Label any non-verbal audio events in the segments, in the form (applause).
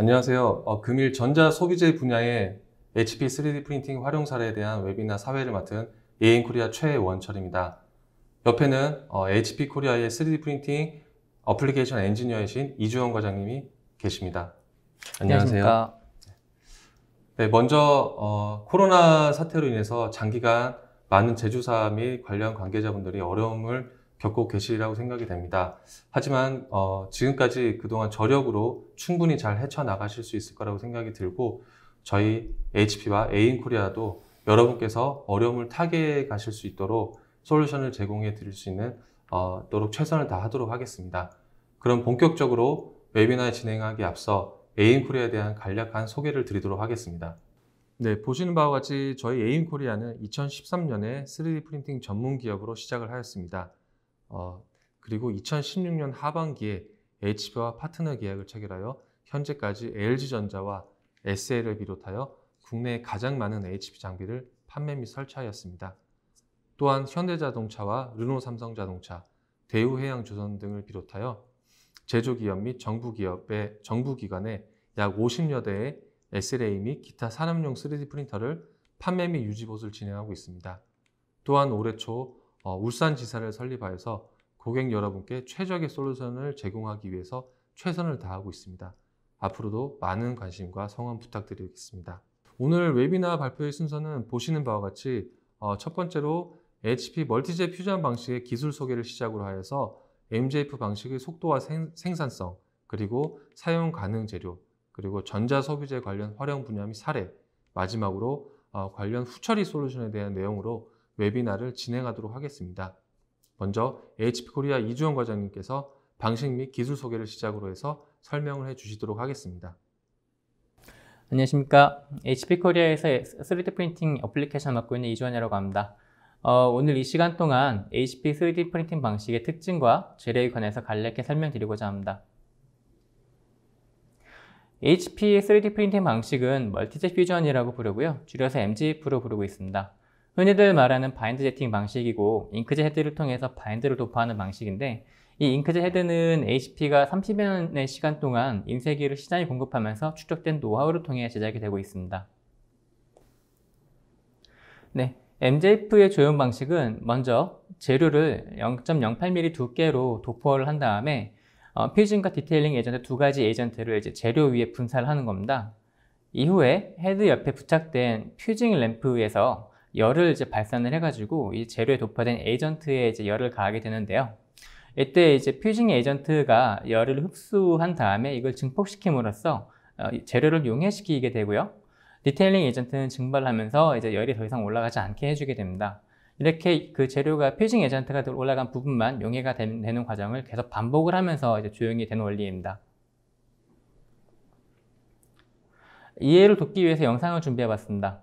안녕하세요. 어, 금일 전자 소비재 분야의 HP 3D 프린팅 활용 사례에 대한 웨비나 사회를 맡은 예인 코리아 최원철입니다. 옆에는 어, HP 코리아의 3D 프린팅 어플리케이션 엔지니어이신 이주영 과장님이 계십니다. 안녕하세요. 네, 먼저 어, 코로나 사태로 인해서 장기간 많은 제조사 및 관련 관계자분들이 어려움을 겪고 계시라고 생각이 됩니다. 하지만 어, 지금까지 그동안 저력으로 충분히 잘 헤쳐나가실 수 있을 거라고 생각이 들고 저희 HP와 에인코리아도 여러분께서 어려움을 타개 가실 수 있도록 솔루션을 제공해 드릴 수 있는 어, 도록 최선을 다하도록 하겠습니다. 그럼 본격적으로 웨비나 진행하기 앞서 에인코리아에 대한 간략한 소개를 드리도록 하겠습니다. 네, 보시는 바와 같이 저희 에인코리아는 2013년에 3D 프린팅 전문 기업으로 시작을 하였습니다. 어, 그리고 2016년 하반기에 HP와 파트너 계약을 체결하여 현재까지 LG전자와 SL을 비롯하여 국내에 가장 많은 HP 장비를 판매 및 설치하였습니다. 또한 현대자동차와 르노삼성자동차, 대우해양조선 등을 비롯하여 제조기업 및 정부기업의 정부기관에 약 50여 대의 SLA 및 기타 산업용 3D 프린터를 판매 및 유지 보수를 진행하고 있습니다. 또한 올해 초 어, 울산지사를 설립하여서 고객 여러분께 최적의 솔루션을 제공하기 위해서 최선을 다하고 있습니다. 앞으로도 많은 관심과 성원 부탁드리겠습니다. 오늘 웨비나 발표의 순서는 보시는 바와 같이 어, 첫 번째로 HP 멀티제 퓨전 방식의 기술 소개를 시작으로 하여서 MJF 방식의 속도와 생산성, 그리고 사용 가능 재료, 그리고 전자 소비재 관련 활용 분야 및 사례, 마지막으로 어, 관련 후처리 솔루션에 대한 내용으로 웨비나를 진행하도록 하겠습니다. 먼저 HP코리아 이주영 과장님께서 방식 및 기술 소개를 시작으로 해서 설명을 해주시도록 하겠습니다. 안녕하십니까. HP코리아에서 3D 프린팅 어플리케이션 맡고 있는 이주환이라고 합니다. 어, 오늘 이 시간 동안 HP 3D 프린팅 방식의 특징과 재료에 관해서 간략히 설명드리고자 합니다. HP 3D 프린팅 방식은 멀티젯 퓨전이라고 부르고요. 줄여서 MGF로 부르고 있습니다. 흔히들 말하는 바인드 제팅 방식이고 잉크젯 헤드를 통해서 바인드를 도포하는 방식인데 이 잉크젯 헤드는 HP가 30여 년의 시간 동안 인쇄기를 시장에 공급하면서 축적된 노하우를 통해 제작이 되고 있습니다. 네, MJF의 조형 방식은 먼저 재료를 0.08mm 두께로 도포를 한 다음에 어, 퓨전과 디테일링 에이전트 두 가지 에이전트를 이제 재료 위에 분사를 하는 겁니다. 이후에 헤드 옆에 부착된 퓨징 램프에서 열을 이제 발산을 해가지고 이 재료에 도파된 에이전트에 이제 열을 가하게 되는데요. 이때 이제 퓨징 에이전트가 열을 흡수한 다음에 이걸 증폭시킴으로써 어, 재료를 용해시키게 되고요. 디테일링 에이전트는 증발하면서 이제 열이 더 이상 올라가지 않게 해주게 됩니다. 이렇게 그 재료가 퓨징 에이전트가 올라간 부분만 용해가 되는 과정을 계속 반복을 하면서 이제 조용히 되는 원리입니다. 이해를 돕기 위해서 영상을 준비해봤습니다.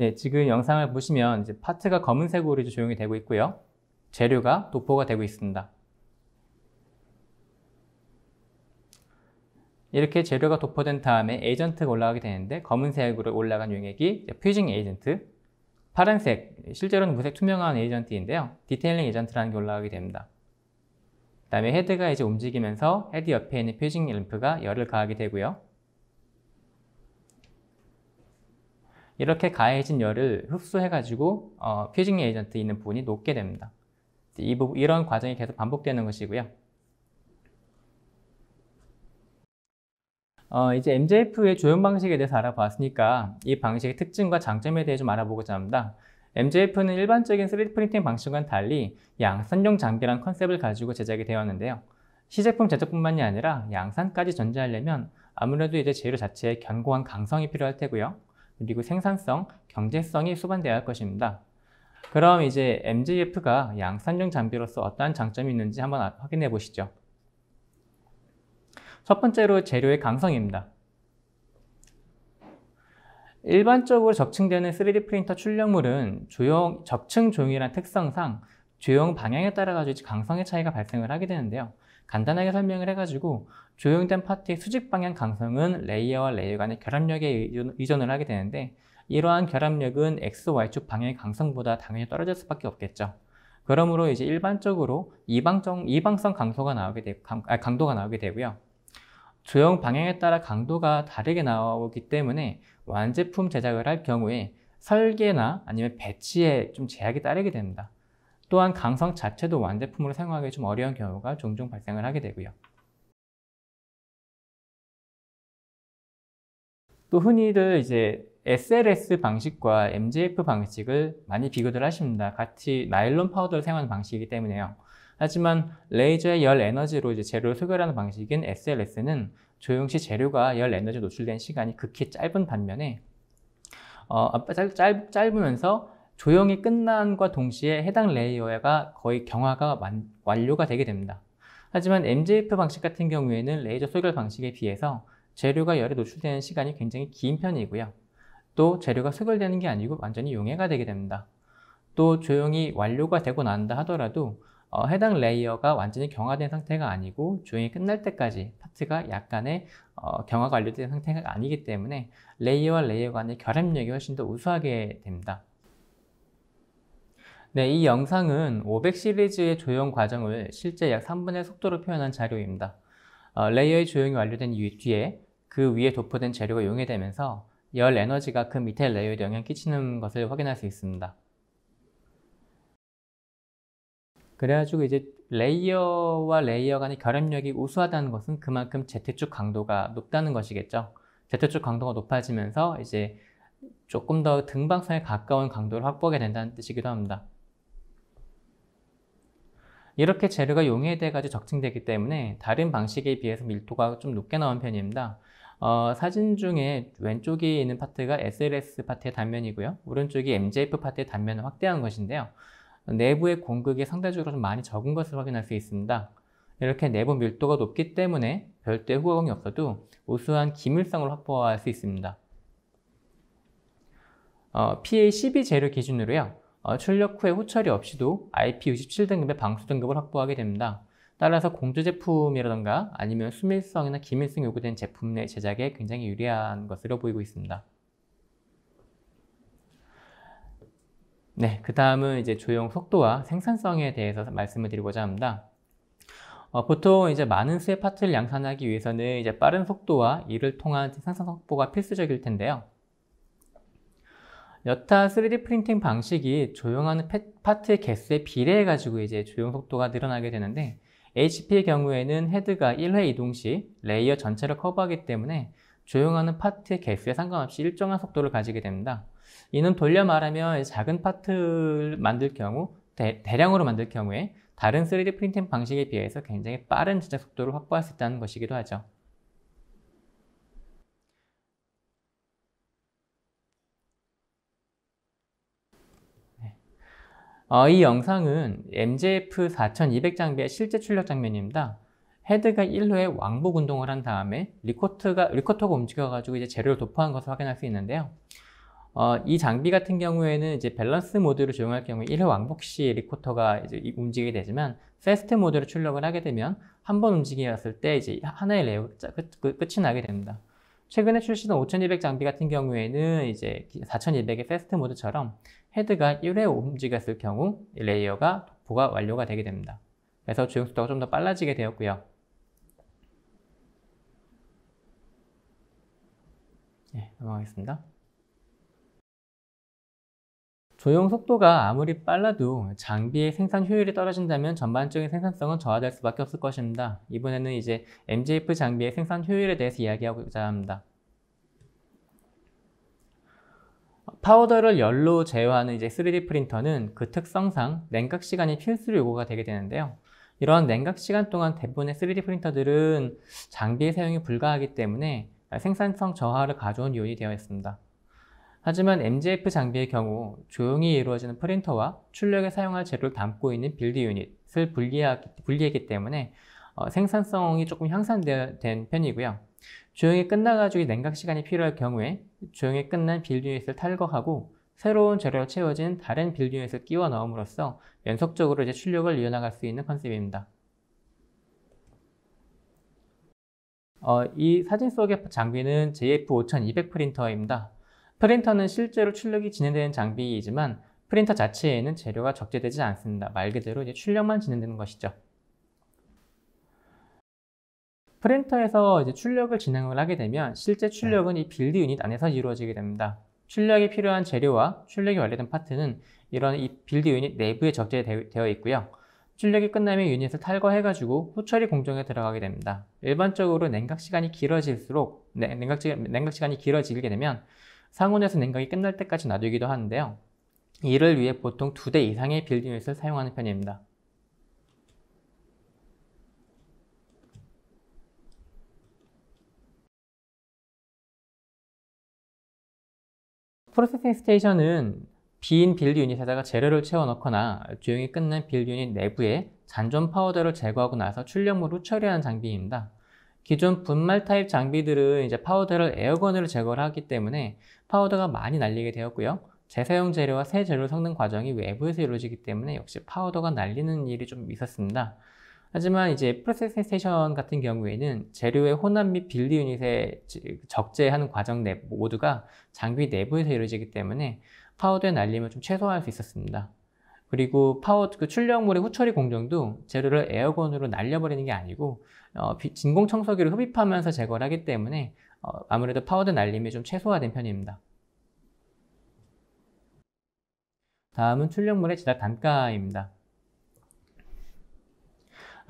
예, 지금 영상을 보시면 이제 파트가 검은색으로 이제 조용히 되고 있고요. 재료가 도포가 되고 있습니다. 이렇게 재료가 도포된 다음에 에이전트가 올라가게 되는데 검은색으로 올라간 용액이 퓨징 에이전트, 파란색, 실제로는 무색 투명한 에이전트인데요. 디테일링 에이전트라는 게 올라가게 됩니다. 그 다음에 헤드가 이제 움직이면서 헤드 옆에 있는 퓨징 램프가 열을 가하게 되고요. 이렇게 가해진 열을 흡수해가지고 어, 퓨징 에이전트 있는 부분이 녹게 됩니다. 이 부분, 이런 과정이 계속 반복되는 것이고요. 어, 이제 MJF의 조형 방식에 대해서 알아보았으니까 이 방식의 특징과 장점에 대해 좀 알아보고자 합니다. MJF는 일반적인 3D 프린팅 방식과는 달리 양산용 장비란 컨셉을 가지고 제작이 되었는데요. 시제품 제작뿐만이 아니라 양산까지 전제하려면 아무래도 이제 재료 자체에 견고한 강성이 필요할 테고요. 그리고 생산성, 경제성이 수반되어야 할 것입니다. 그럼 이제 MJF가 양산형 장비로서 어떠한 장점이 있는지 한번 아, 확인해 보시죠. 첫 번째로 재료의 강성입니다. 일반적으로 적층되는 3D 프린터 출력물은 조형, 적층 조형이란 특성상 조형 방향에 따라 가지고 강성의 차이가 발생을 하게 되는데요. 간단하게 설명을 해가지고 조형된 파트의 수직 방향 강성은 레이어와 레이어 간의 결합력에 의존을 하게 되는데 이러한 결합력은 XY축 방향의 강성보다 당연히 떨어질 수밖에 없겠죠. 그러므로 이제 일반적으로 이방정, 이방성 강도가 나오게, 되, 강, 아, 강도가 나오게 되고요. 조형 방향에 따라 강도가 다르게 나오기 때문에 완제품 제작을 할 경우에 설계나 아니면 배치에 좀 제약이 따르게 됩니다. 또한 강성 자체도 완제품으로 사용하기 좀 어려운 경우가 종종 발생을 하게 되고요. 또 흔히들 이제 SLS 방식과 MJF 방식을 많이 비교들 하십니다. 같이 나일론 파우더를 사용하는 방식이기 때문에요. 하지만 레이저의 열 에너지로 이제 재료를 소결하는 방식인 SLS는 조용 시 재료가 열 에너지 노출된 시간이 극히 짧은 반면에 어, 아, 짧, 짧, 짧으면서 조형이 끝난과 동시에 해당 레이어가 거의 경화가 완, 완료가 되게 됩니다. 하지만 MJF 방식 같은 경우에는 레이저 소결 방식에 비해서 재료가 열에 노출되는 시간이 굉장히 긴 편이고요. 또 재료가 소결되는 게 아니고 완전히 용해가 되게 됩니다. 또 조형이 완료가 되고 난다 하더라도 어, 해당 레이어가 완전히 경화된 상태가 아니고 조형이 끝날 때까지 파트가 약간의 어, 경화가 완료된 상태가 아니기 때문에 레이어와 레이어 간의 결합력이 훨씬 더 우수하게 됩니다. 네, 이 영상은 500 시리즈의 조형 과정을 실제 약 3분의 속도로 표현한 자료입니다. 어, 레이어의 조형이 완료된 뒤에 그 위에 도포된 재료가 용해되면서 열 에너지가 그 밑에 레이어에 영향 끼치는 것을 확인할 수 있습니다. 그래가지고 이제 레이어와 레이어 간의 결합력이 우수하다는 것은 그만큼 Z축 강도가 높다는 것이겠죠. Z축 강도가 높아지면서 이제 조금 더 등방선에 가까운 강도를 확보하게 된다는 뜻이기도 합니다. 이렇게 재료가 용해에 대해 가지고 적층되기 때문에 다른 방식에 비해서 밀도가 좀 높게 나온 편입니다. 어, 사진 중에 왼쪽에 있는 파트가 SLS 파트의 단면이고요. 오른쪽이 MJF 파트의 단면을 확대한 것인데요. 내부의 공극이 상대적으로 좀 많이 적은 것을 확인할 수 있습니다. 이렇게 내부 밀도가 높기 때문에 별도의 후광이 없어도 우수한 기밀성을 확보할 수 있습니다. 어, PA12 재료 기준으로요. 어, 출력 후에 후처리 없이도 IP67 등급의 방수 등급을 확보하게 됩니다. 따라서 공조 제품이라던가 아니면 수밀성이나 기밀성 요구된 제품 내 제작에 굉장히 유리한 것으로 보이고 있습니다. 네, 그 다음은 이제 조형 속도와 생산성에 대해서 말씀을 드리고자 합니다. 어, 보통 이제 많은 수의 파트를 양산하기 위해서는 이제 빠른 속도와 이를 통한 생산성 확보가 필수적일 텐데요. 여타 3D 프린팅 방식이 조용한 파트의 개수에 비례해 가지고 이제 조용 속도가 늘어나게 되는데 HP의 경우에는 헤드가 1회 이동 시 레이어 전체를 커버하기 때문에 조용하는 파트의 개수에 상관없이 일정한 속도를 가지게 됩니다. 이는 돌려 말하면 작은 파트를 만들 경우 대, 량으로 만들 경우에 다른 3D 프린팅 방식에 비해서 굉장히 빠른 제작 속도를 확보할 수 있다는 것이기도 하죠. 어, 이 영상은 MJF 4200 장비의 실제 출력 장면입니다. 헤드가 1루에 왕복 운동을 한 다음에 리코트가, 리코터가 움직여가지고 이제 재료를 도포한 것을 확인할 수 있는데요. 어, 이 장비 같은 경우에는 이제 밸런스 모드를 적용할 경우 1회 왕복 시 리코터가 이제 움직이게 되지만 세스트 모드로 출력을 하게 되면 한 번 움직였을 때 이제 하나의 레이어 끝이 나게 됩니다. 최근에 출시된 5200 장비 같은 경우에는 이제 4200의 세스트 모드처럼 헤드가 1회 움직였을 경우 레이어가 도포가 완료가 되게 됩니다. 그래서 주행 속도가 좀 더 빨라지게 되었고요. 네, 넘어가겠습니다. 조형 속도가 아무리 빨라도 장비의 생산 효율이 떨어진다면 전반적인 생산성은 저하될 수밖에 없을 것입니다. 이번에는 이제 MJF 장비의 생산 효율에 대해서 이야기하고자 합니다. 파우더를 열로 제어하는 이제 3D 프린터는 그 특성상 냉각 시간이 필수 요구가 되게 되는데요. 이러한 냉각 시간 동안 대부분의 3D 프린터들은 장비의 사용이 불가하기 때문에 생산성 저하를 가져온 요인이 되어 있습니다. 하지만 MGF 장비의 경우 조용히 이루어지는 프린터와 출력에 사용할 재료를 담고 있는 빌드 유닛을 분리하기, 분리했기 때문에 어, 생산성이 조금 향상된 편이고요. 조형이 끝나가지고 냉각 시간이 필요할 경우에 조형이 끝난 빌드유닛을 탈거하고 새로운 재료로 채워진 다른 빌드유닛을 끼워 넣음으로써 연속적으로 이제 출력을 이어나갈 수 있는 컨셉입니다. 어, 이 사진 속의 장비는 JF5200 프린터입니다. 프린터는 실제로 출력이 진행되는 장비이지만 프린터 자체에는 재료가 적재되지 않습니다. 말 그대로 이제 출력만 진행되는 것이죠. 프린터에서 이제 출력을 진행을 하게 되면 실제 출력은 이 빌드 유닛 안에서 이루어지게 됩니다. 출력에 필요한 재료와 출력이 완료된 파트는 이런 이 빌드 유닛 내부에 적재되어 있고요. 출력이 끝나면 유닛을 탈거해가지고 후처리 공정에 들어가게 됩니다. 일반적으로 냉각 시간이 길어질수록 네, 냉각, 냉각 시간이 길어지게 되면 상온에서 냉각이 끝날 때까지 놔두기도 하는데요. 이를 위해 보통 두 대 이상의 빌드 유닛을 사용하는 편입니다. 프로세싱 스테이션은 빈 빌드 유닛에다가 재료를 채워 넣거나 주용이 끝난 빌드 유닛 내부에 잔존 파우더를 제거하고 나서 출력물로 처리하는 장비입니다. 기존 분말 타입 장비들은 이제 파우더를 에어건으로 제거를 하기 때문에 파우더가 많이 날리게 되었고요. 재사용 재료와 새 재료 섞는 과정이 외부에서 이루어지기 때문에 역시 파우더가 날리는 일이 좀 있었습니다. 하지만 이제 프로세스테이션 같은 경우에는 재료의 혼합 및 빌리 유닛에 적재하는 과정 내, 모두가 장비 내부에서 이루어지기 때문에 파우더의 날림을 좀 최소화할 수 있었습니다. 그리고 파워 그 출력물의 후처리 공정도 재료를 에어건으로 날려버리는 게 아니고 어, 진공 청소기를 흡입하면서 제거를 하기 때문에 어, 아무래도 파우더 날림이 좀 최소화된 편입니다. 다음은 출력물의 제작 단가입니다.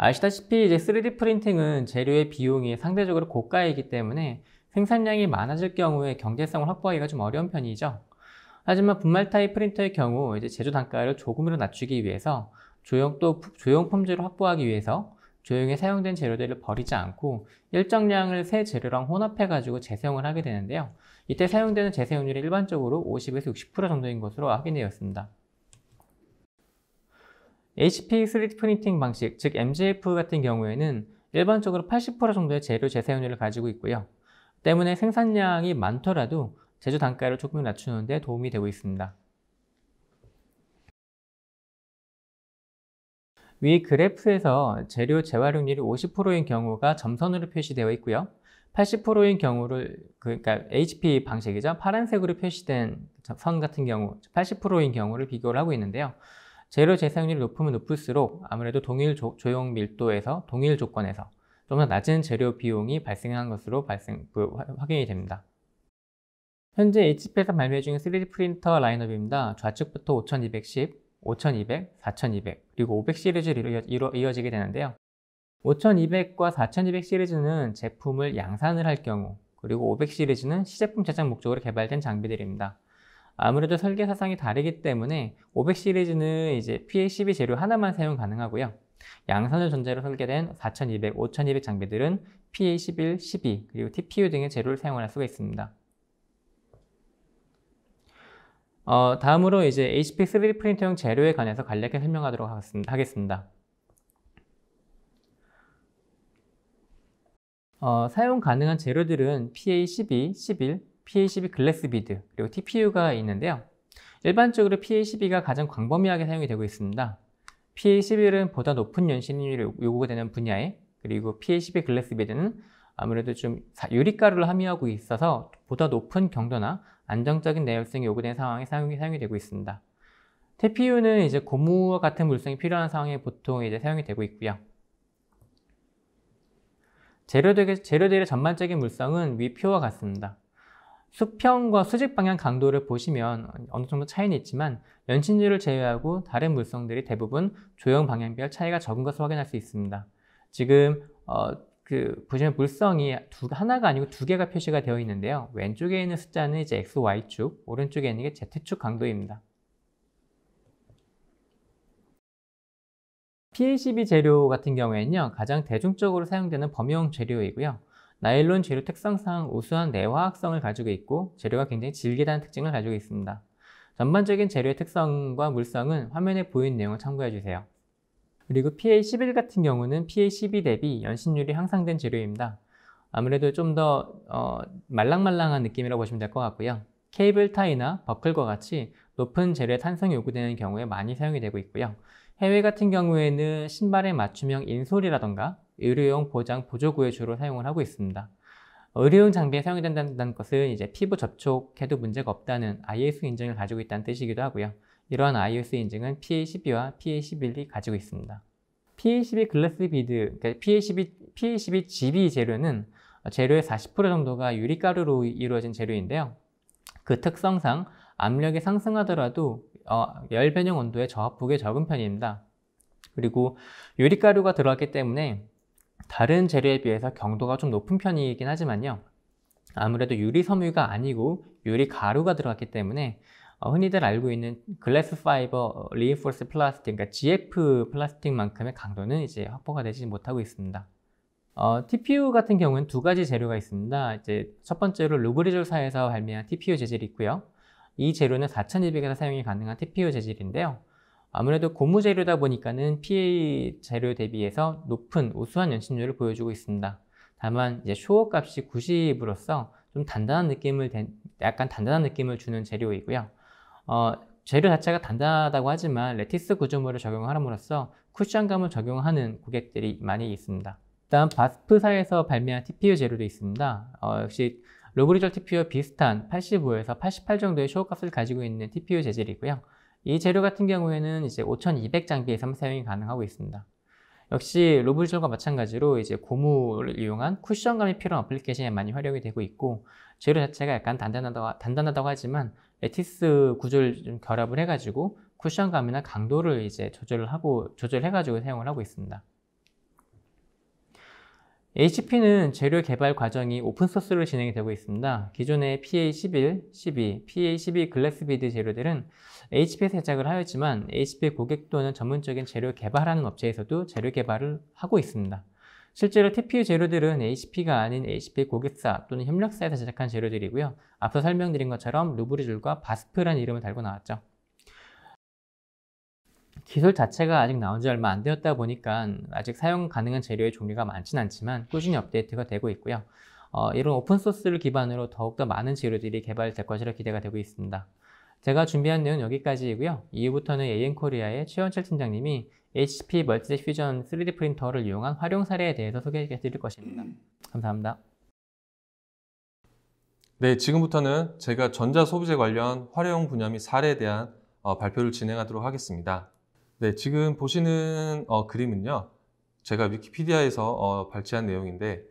아시다시피 이제 3D 프린팅은 재료의 비용이 상대적으로 고가이기 때문에 생산량이 많아질 경우에 경제성을 확보하기가 좀 어려운 편이죠. 하지만 분말 타입 프린터의 경우 이제 제조 단가를 조금이라도 낮추기 위해서 조형도 조형 품질을 확보하기 위해서 조형에 사용된 재료들을 버리지 않고 일정량을 새 재료랑 혼합해 가지고 재생을 하게 되는데요. 이때 사용되는 재생용률이 일반적으로 50에서 60% 정도인 것으로 확인되었습니다. HP 3D 프린팅 방식, 즉 MGF 같은 경우에는 일반적으로 80% 정도의 재료 재사용률을 가지고 있고요. 때문에 생산량이 많더라도 제조 단가를 조금 낮추는 데 도움이 되고 있습니다. 위 그래프에서 재료 재활용률이 50%인 경우가 점선으로 표시되어 있고요. 80%인 경우를 그러니까 HP 방식이죠. 파란색으로 표시된 선 같은 경우 80%인 경우를 비교를 하고 있는데요. 재료 재사용률이 높으면 높을수록 아무래도 동일 조, 용 밀도에서 동일 조건에서 좀 더 낮은 재료 비용이 발생한 것으로 발생, 그 확인이 됩니다. 현재 HP에서 발매 중인 3D 프린터 라인업입니다. 좌측부터 5210, 5200, 4200, 그리고 500 시리즈로 이어, 이어지게 되는데요. 5200과 4200 시리즈는 제품을 양산을 할 경우, 그리고 500 시리즈는 시제품 제작 목적으로 개발된 장비들입니다. 아무래도 설계 사상이 다르기 때문에 500 시리즈는 이제 p a 1 2 재료 하나만 사용 가능하고요. 양산을 전제로 설계된 4200, 5200 장비들은 PA11, 12, 그리고 TPU 등의 재료를 사용할 수가 있습니다. 어, 다음으로 이제 HP 3D 프린터용 재료에 관해서 간략히 설명하도록 하겠습니다. 어, 사용 가능한 재료들은 PA12, 11, PACB 글래스 비드, 그리고 TPU가 있는데요. 일반적으로 PACB가 가장 광범위하게 사용이 되고 있습니다. PACB는 보다 높은 연신율이 요구 되는 분야에 그리고 PACB 글래스 비드는 아무래도 좀 유리가루를 함유하고 있어서 보다 높은 경도나 안정적인 내열성이 요구된 상황에 사용이, 사용이 되고 있습니다. TPU는 이제 고무와 같은 물성이 필요한 상황에 보통 이제 사용이 되고 있고요. 재료들의, 재료들의 전반적인 물성은 위표와 같습니다. 수평과 수직 방향 강도를 보시면 어느 정도 차이는 있지만 연신주를 제외하고 다른 물성들이 대부분 조형 방향별 차이가 적은 것을 확인할 수 있습니다. 지금 어, 그 보시면 물성이 두, 하나가 아니고 두 개가 표시가 되어 있는데요. 왼쪽에 있는 숫자는 이제 XY축, 오른쪽에 있는 게 Z축 강도입니다. PACB 재료 같은 경우에는요, 가장 대중적으로 사용되는 범용 재료이고요. 나일론 재료 특성상 우수한 내화학성을 가지고 있고 재료가 굉장히 질기다는 특징을 가지고 있습니다. 전반적인 재료의 특성과 물성은 화면에 보이는 내용을 참고해 주세요. 그리고 PA11 같은 경우는 PA12 대비 연신율이 향상된 재료입니다. 아무래도 좀더 어, 말랑말랑한 느낌이라고 보시면 될 것 같고요. 케이블 타이나 버클과 같이 높은 재료의 탄성이 요구되는 경우에 많이 사용이 되고 있고요. 해외 같은 경우에는 신발에 맞춤형 인솔이라던가 의료용 보장 보조구에 주로 사용을 하고 있습니다. 의료용 장비에 사용 된다는 것은 이제 피부 접촉해도 문제가 없다는 ISO 인증을 가지고 있다는 뜻이기도 하고요. 이러한 ISO 인증은 PA12와 PA11이 가지고 있습니다. PA12 글래스 비드, 그러니까 PA12, PA12 GB 재료는 재료의 40% 정도가 유리가루로 이루어진 재료인데요. 그 특성상 압력이 상승하더라도 어, 열 변형 온도에 저하폭이 적은 편입니다. 그리고 유리가루가 들어갔기 때문에 다른 재료에 비해서 경도가 좀 높은 편이긴 하지만요. 아무래도 유리 섬유가 아니고 유리 가루가 들어갔기 때문에 어, 흔히들 알고 있는 글래스 파이버 어, 리인포스 플라스틱, 그러니까 GF 플라스틱만큼의 강도는 이제 확보가 되지 못하고 있습니다. 어, TPU 같은 경우는 두 가지 재료가 있습니다. 이제 첫 번째로 루브리졸사에서 발매한 TPU 재질이 있고요. 이 재료는 4200에서 사용이 가능한 TPU 재질인데요. 아무래도 고무 재료다 보니까는 PA 재료 대비해서 높은 우수한 연신율을 보여주고 있습니다. 다만 이제 쇼어 값이 90으로서 좀 단단한 느낌을 약간 단단한 느낌을 주는 재료이고요. 어, 재료 자체가 단단하다고 하지만 레티스 구조물을 적용함으로써 쿠션감을 적용하는 고객들이 많이 있습니다. 일단 바스프사에서 발매한 TPU 재료도 있습니다. 어, 역시 로그리절 TPU와 비슷한 85에서 88 정도의 쇼어 값을 가지고 있는 TPU 재질이고요. 이 재료 같은 경우에는 이제 5200장비에서 사용이 가능하고 있습니다. 역시 로블젤과 마찬가지로 이제 고무를 이용한 쿠션감이 필요한 어플리케이션에 많이 활용이 되고 있고 재료 자체가 약간 단단하다고, 단단하다고 하지만 레티스 구조를 좀 결합을 해가지고 쿠션감이나 강도를 이제 조절을 하고 조절해가지고 사용을 하고 있습니다. HP는 재료 개발 과정이 오픈소스로 진행이 되고 있습니다. 기존의 PA11, 12, PA12 글래스비드 재료들은 HP 에 제작을 하였지만 HP 고객 또는 전문적인 재료 개발하는 업체에서도 재료 개발을 하고 있습니다. 실제로 TPU 재료들은 HP가 아닌 HP 고객사 또는 협력사에서 제작한 재료들이고요. 앞서 설명드린 것처럼 루브리줄과 바스프라는 이름을 달고 나왔죠. 기술 자체가 아직 나온 지 얼마 안 되었다 보니까 아직 사용 가능한 재료의 종류가 많진 않지만 꾸준히 업데이트가 되고 있고요. 어, 이런 오픈소스를 기반으로 더욱더 많은 재료들이 개발될 것이라 기대가 되고 있습니다. 제가 준비한 내용 여기까지이고요. 이후부터는 AN코리아의 최원철 팀장님이 HP 멀티 퓨전 3D 프린터를 이용한 활용 사례에 대해서 소개해 드릴 것입니다. 감사합니다. 네, 지금부터는 제가 전자 소비재 관련 활용 분야 및 사례에 대한 어, 발표를 진행하도록 하겠습니다. 네, 지금 보시는 어, 그림은요. 제가 위키피디아에서 어, 발췌한 내용인데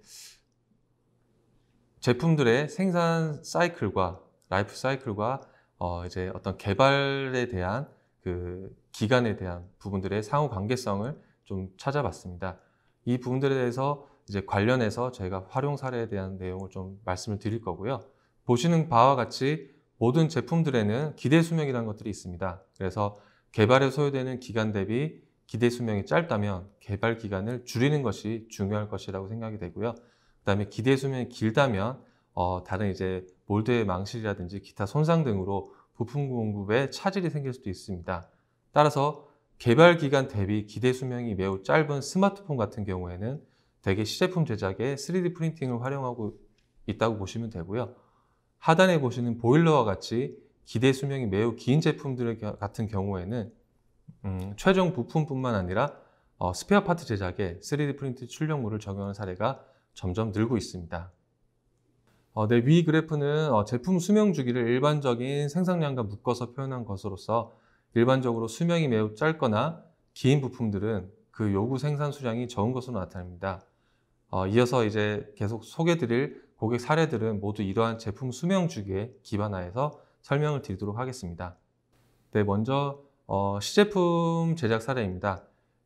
제품들의 생산 사이클과 라이프 사이클과 어, 이제 어떤 개발에 대한 그 기간에 대한 부분들의 상호 관계성을 좀 찾아봤습니다. 이 부분들에 대해서 이제 관련해서 저희가 활용 사례에 대한 내용을 좀 말씀을 드릴 거고요. 보시는 바와 같이 모든 제품들에는 기대 수명이라는 것들이 있습니다. 그래서 개발에 소요되는 기간 대비 기대 수명이 짧다면 개발 기간을 줄이는 것이 중요할 것이라고 생각이 되고요. 그 다음에 기대 수명이 길다면 어, 다른 이제 몰드의 망실이라든지 기타 손상 등으로 부품 공급에 차질이 생길 수도 있습니다. 따라서 개발 기간 대비 기대 수명이 매우 짧은 스마트폰 같은 경우에는 대개 시제품 제작에 3D 프린팅을 활용하고 있다고 보시면 되고요. 하단에 보시는 보일러와 같이 기대 수명이 매우 긴 제품들 같은 경우에는 음, 최종 부품뿐만 아니라 어, 스페어 파트 제작에 3D 프린트 출력물을 적용하는 사례가 점점 늘고 있습니다. 어, 네, 위 그래프는 어, 제품 수명 주기를 일반적인 생산량과 묶어서 표현한 것으로서 일반적으로 수명이 매우 짧거나 긴 부품들은 그 요구 생산 수량이 적은 것으로 나타납니다. 어, 이어서 이제 계속 소개드릴 고객 사례들은 모두 이러한 제품 수명 주기에 기반하여서 설명을 드리도록 하겠습니다. 네, 먼저 어, 시제품 제작 사례입니다.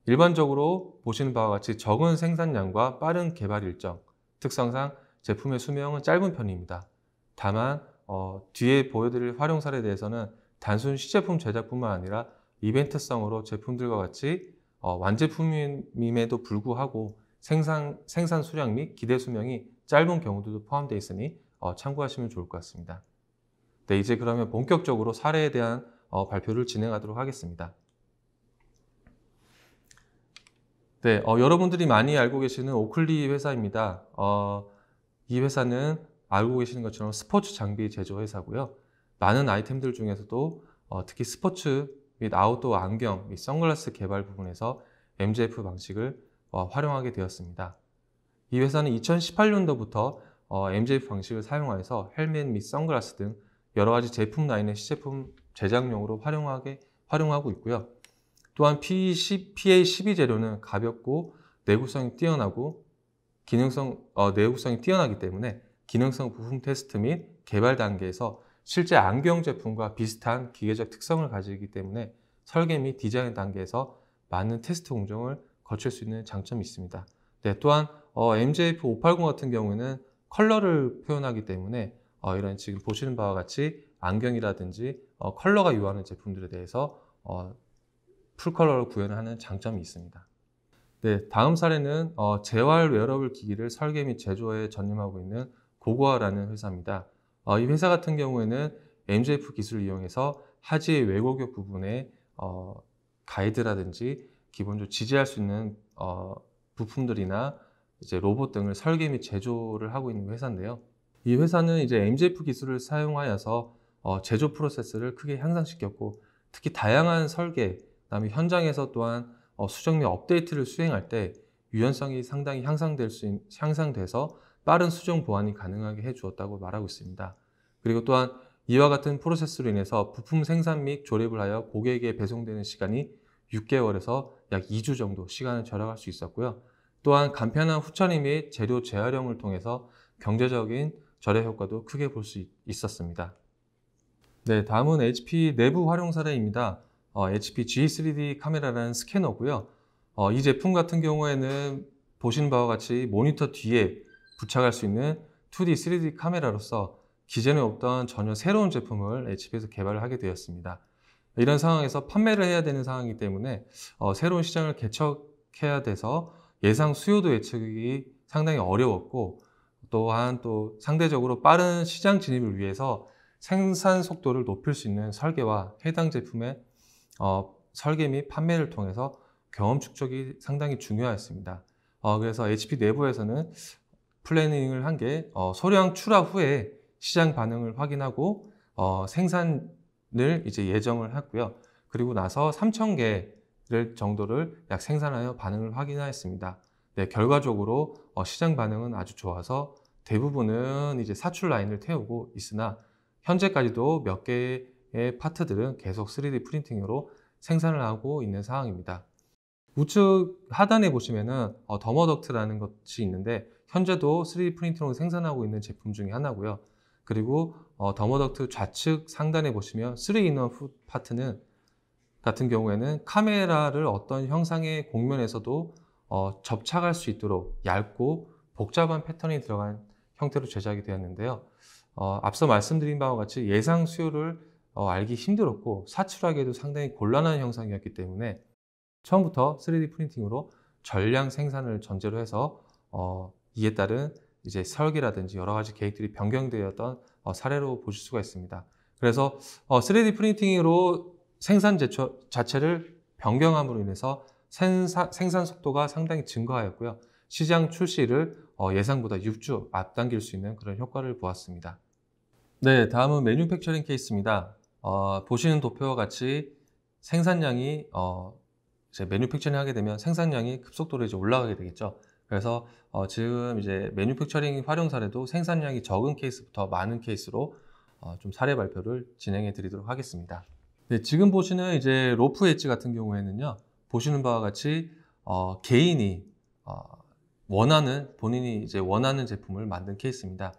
일반적으로 보시는 바와 같이 적은 생산량과 빠른 개발 일정, 특성상 제품의 수명은 짧은 편입니다. 다만 어, 뒤에 보여드릴 활용 사례에 대해서는 단순 시제품 제작뿐만 아니라 이벤트성으로 제품들과 같이 어, 완제품임에도 불구하고 생산, 생산 수량 및 기대 수명이 짧은 경우들도 포함되어 있으니 어, 참고하시면 좋을 것 같습니다. 네, 이제 그러면 본격적으로 사례에 대한 어, 발표를 진행하도록 하겠습니다. 네, 어, 여러분들이 많이 알고 계시는 오클리 회사입니다. 어, 이 회사는 알고 계시는 것처럼 스포츠 장비 제조 회사고요. 많은 아이템들 중에서도 어, 특히 스포츠 및 아웃도어 안경 및 선글라스 개발 부분에서 MJF 방식을 어, 활용하게 되었습니다. 이 회사는 2018년도부터 어, MJF 방식을 사용하여서 헬멧 및 선글라스 등 여러 가지 제품 라인의 시제품 제작용으로 활용하게 활용하고 있고요. 또한 PA12 재료는 가볍고 내구성이 뛰어나고 기능성 어, 내구성이 뛰어나기 때문에 기능성 부품 테스트 및 개발 단계에서 실제 안경 제품과 비슷한 기계적 특성을 가지기 때문에 설계 및 디자인 단계에서 많은 테스트 공정을 거칠 수 있는 장점이 있습니다. 네, 또한 어, MJF580 같은 경우에는 컬러를 표현하기 때문에 어, 이런 지금 보시는 바와 같이 안경이라든지 어, 컬러가 요하는 제품들에 대해서 어, 풀컬러로 구현하는 장점이 있습니다. 네, 다음 사례는 어, 재활 웨어러블 기기를 설계 및 제조에 전념하고 있는 고고아라는 회사입니다. 어, 이 회사 같은 경우에는 MJF 기술을 이용해서 하지의 외고격 부분에 어, 가이드라든지 기본적으로 지지할 수 있는 어, 부품들이나 이제 로봇 등을 설계 및 제조를 하고 있는 회사인데요. 이 회사는 이제 MJF 기술을 사용하여서 어, 제조 프로세스를 크게 향상시켰고 특히 다양한 설계, 그다음에 현장에서 또한 어, 수정 및 업데이트를 수행할 때 유연성이 상당히 향상될 수 있, 향상돼서 빠른 수정 보완이 가능하게 해주었다고 말하고 있습니다. 그리고 또한 이와 같은 프로세스로 인해서 부품 생산 및 조립을 하여 고객에 게 배송되는 시간이 6개월에서 약 2주 정도 시간을 절약할 수 있었고요. 또한 간편한 후처리 및 재료 재활용을 통해서 경제적인 절약 효과도 크게 볼 수 있었습니다. 네, 다음은 HP 내부 활용 사례입니다. 어, HP G3D 카메라라는 스캐너고요. 어, 이 제품 같은 경우에는 보시 바와 같이 모니터 뒤에 부착할 수 있는 2D, 3D 카메라로서 기존에 없던 전혀 새로운 제품을 HP에서 개발을 하게 되었습니다. 이런 상황에서 판매를 해야 되는 상황이기 때문에 어, 새로운 시장을 개척해야 돼서 예상 수요도 예측이 상당히 어려웠고 또한 또 상대적으로 빠른 시장 진입을 위해서 생산 속도를 높일 수 있는 설계와 해당 제품의 어, 설계 및 판매를 통해서 경험 축적이 상당히 중요하였습니다 어, 그래서 HP 내부에서는 플래닝을 한게 어, 소량 출하 후에 시장 반응을 확인하고 어, 생산을 이제 예정을 했고요. 그리고 나서 3,000개를 정도를 약 생산하여 반응을 확인하였습니다. 네, 결과적으로 어, 시장 반응은 아주 좋아서 대부분은 이제 사출 라인을 태우고 있으나 현재까지도 몇 개의 파트들은 계속 3D 프린팅으로 생산을 하고 있는 상황입니다. 우측 하단에 보시면은 어, 더머덕트라는 것이 있는데 현재도 3D 프린팅으로 생산하고 있는 제품 중에 하나고요. 그리고 어, 더머덕트 좌측 상단에 보시면 3인원 풋 파트는 같은 경우에는 카메라를 어떤 형상의 곡면에서도 어, 접착할 수 있도록 얇고 복잡한 패턴이 들어간 형태로 제작이 되었는데요. 어, 앞서 말씀드린 바와 같이 예상 수요를 어, 알기 힘들었고 사출하기에도 상당히 곤란한 형상이었기 때문에 처음부터 3D 프린팅으로 전량 생산을 전제로 해서 어, 이에 따른 이제 설계라든지 여러 가지 계획들이 변경되었던 어, 사례로 보실 수가 있습니다. 그래서 어, 3D 프린팅으로 생산 제초, 자체를 변경함으로 인해서 생산, 생산 속도가 상당히 증가하였고요. 시장 출시를 어, 예상보다 6주 앞당길 수 있는 그런 효과를 보았습니다. 네, 다음은 메뉴팩처링 케이스입니다. 어, 보시는 도표와 같이 생산량이 어, 이제 메뉴팩처링 하게 되면 생산량이 급속도로 이제 올라가게 되겠죠. 그래서 어, 지금 이제 메뉴팩처링 활용 사례도 생산량이 적은 케이스부터 많은 케이스로 어, 좀 사례 발표를 진행해 드리도록 하겠습니다. 네, 지금 보시는 이제 로프 엣지 같은 경우에는요. 보시는 바와 같이 어, 개인이 어, 원하는 본인이 이제 원하는 제품을 만든 케이스입니다.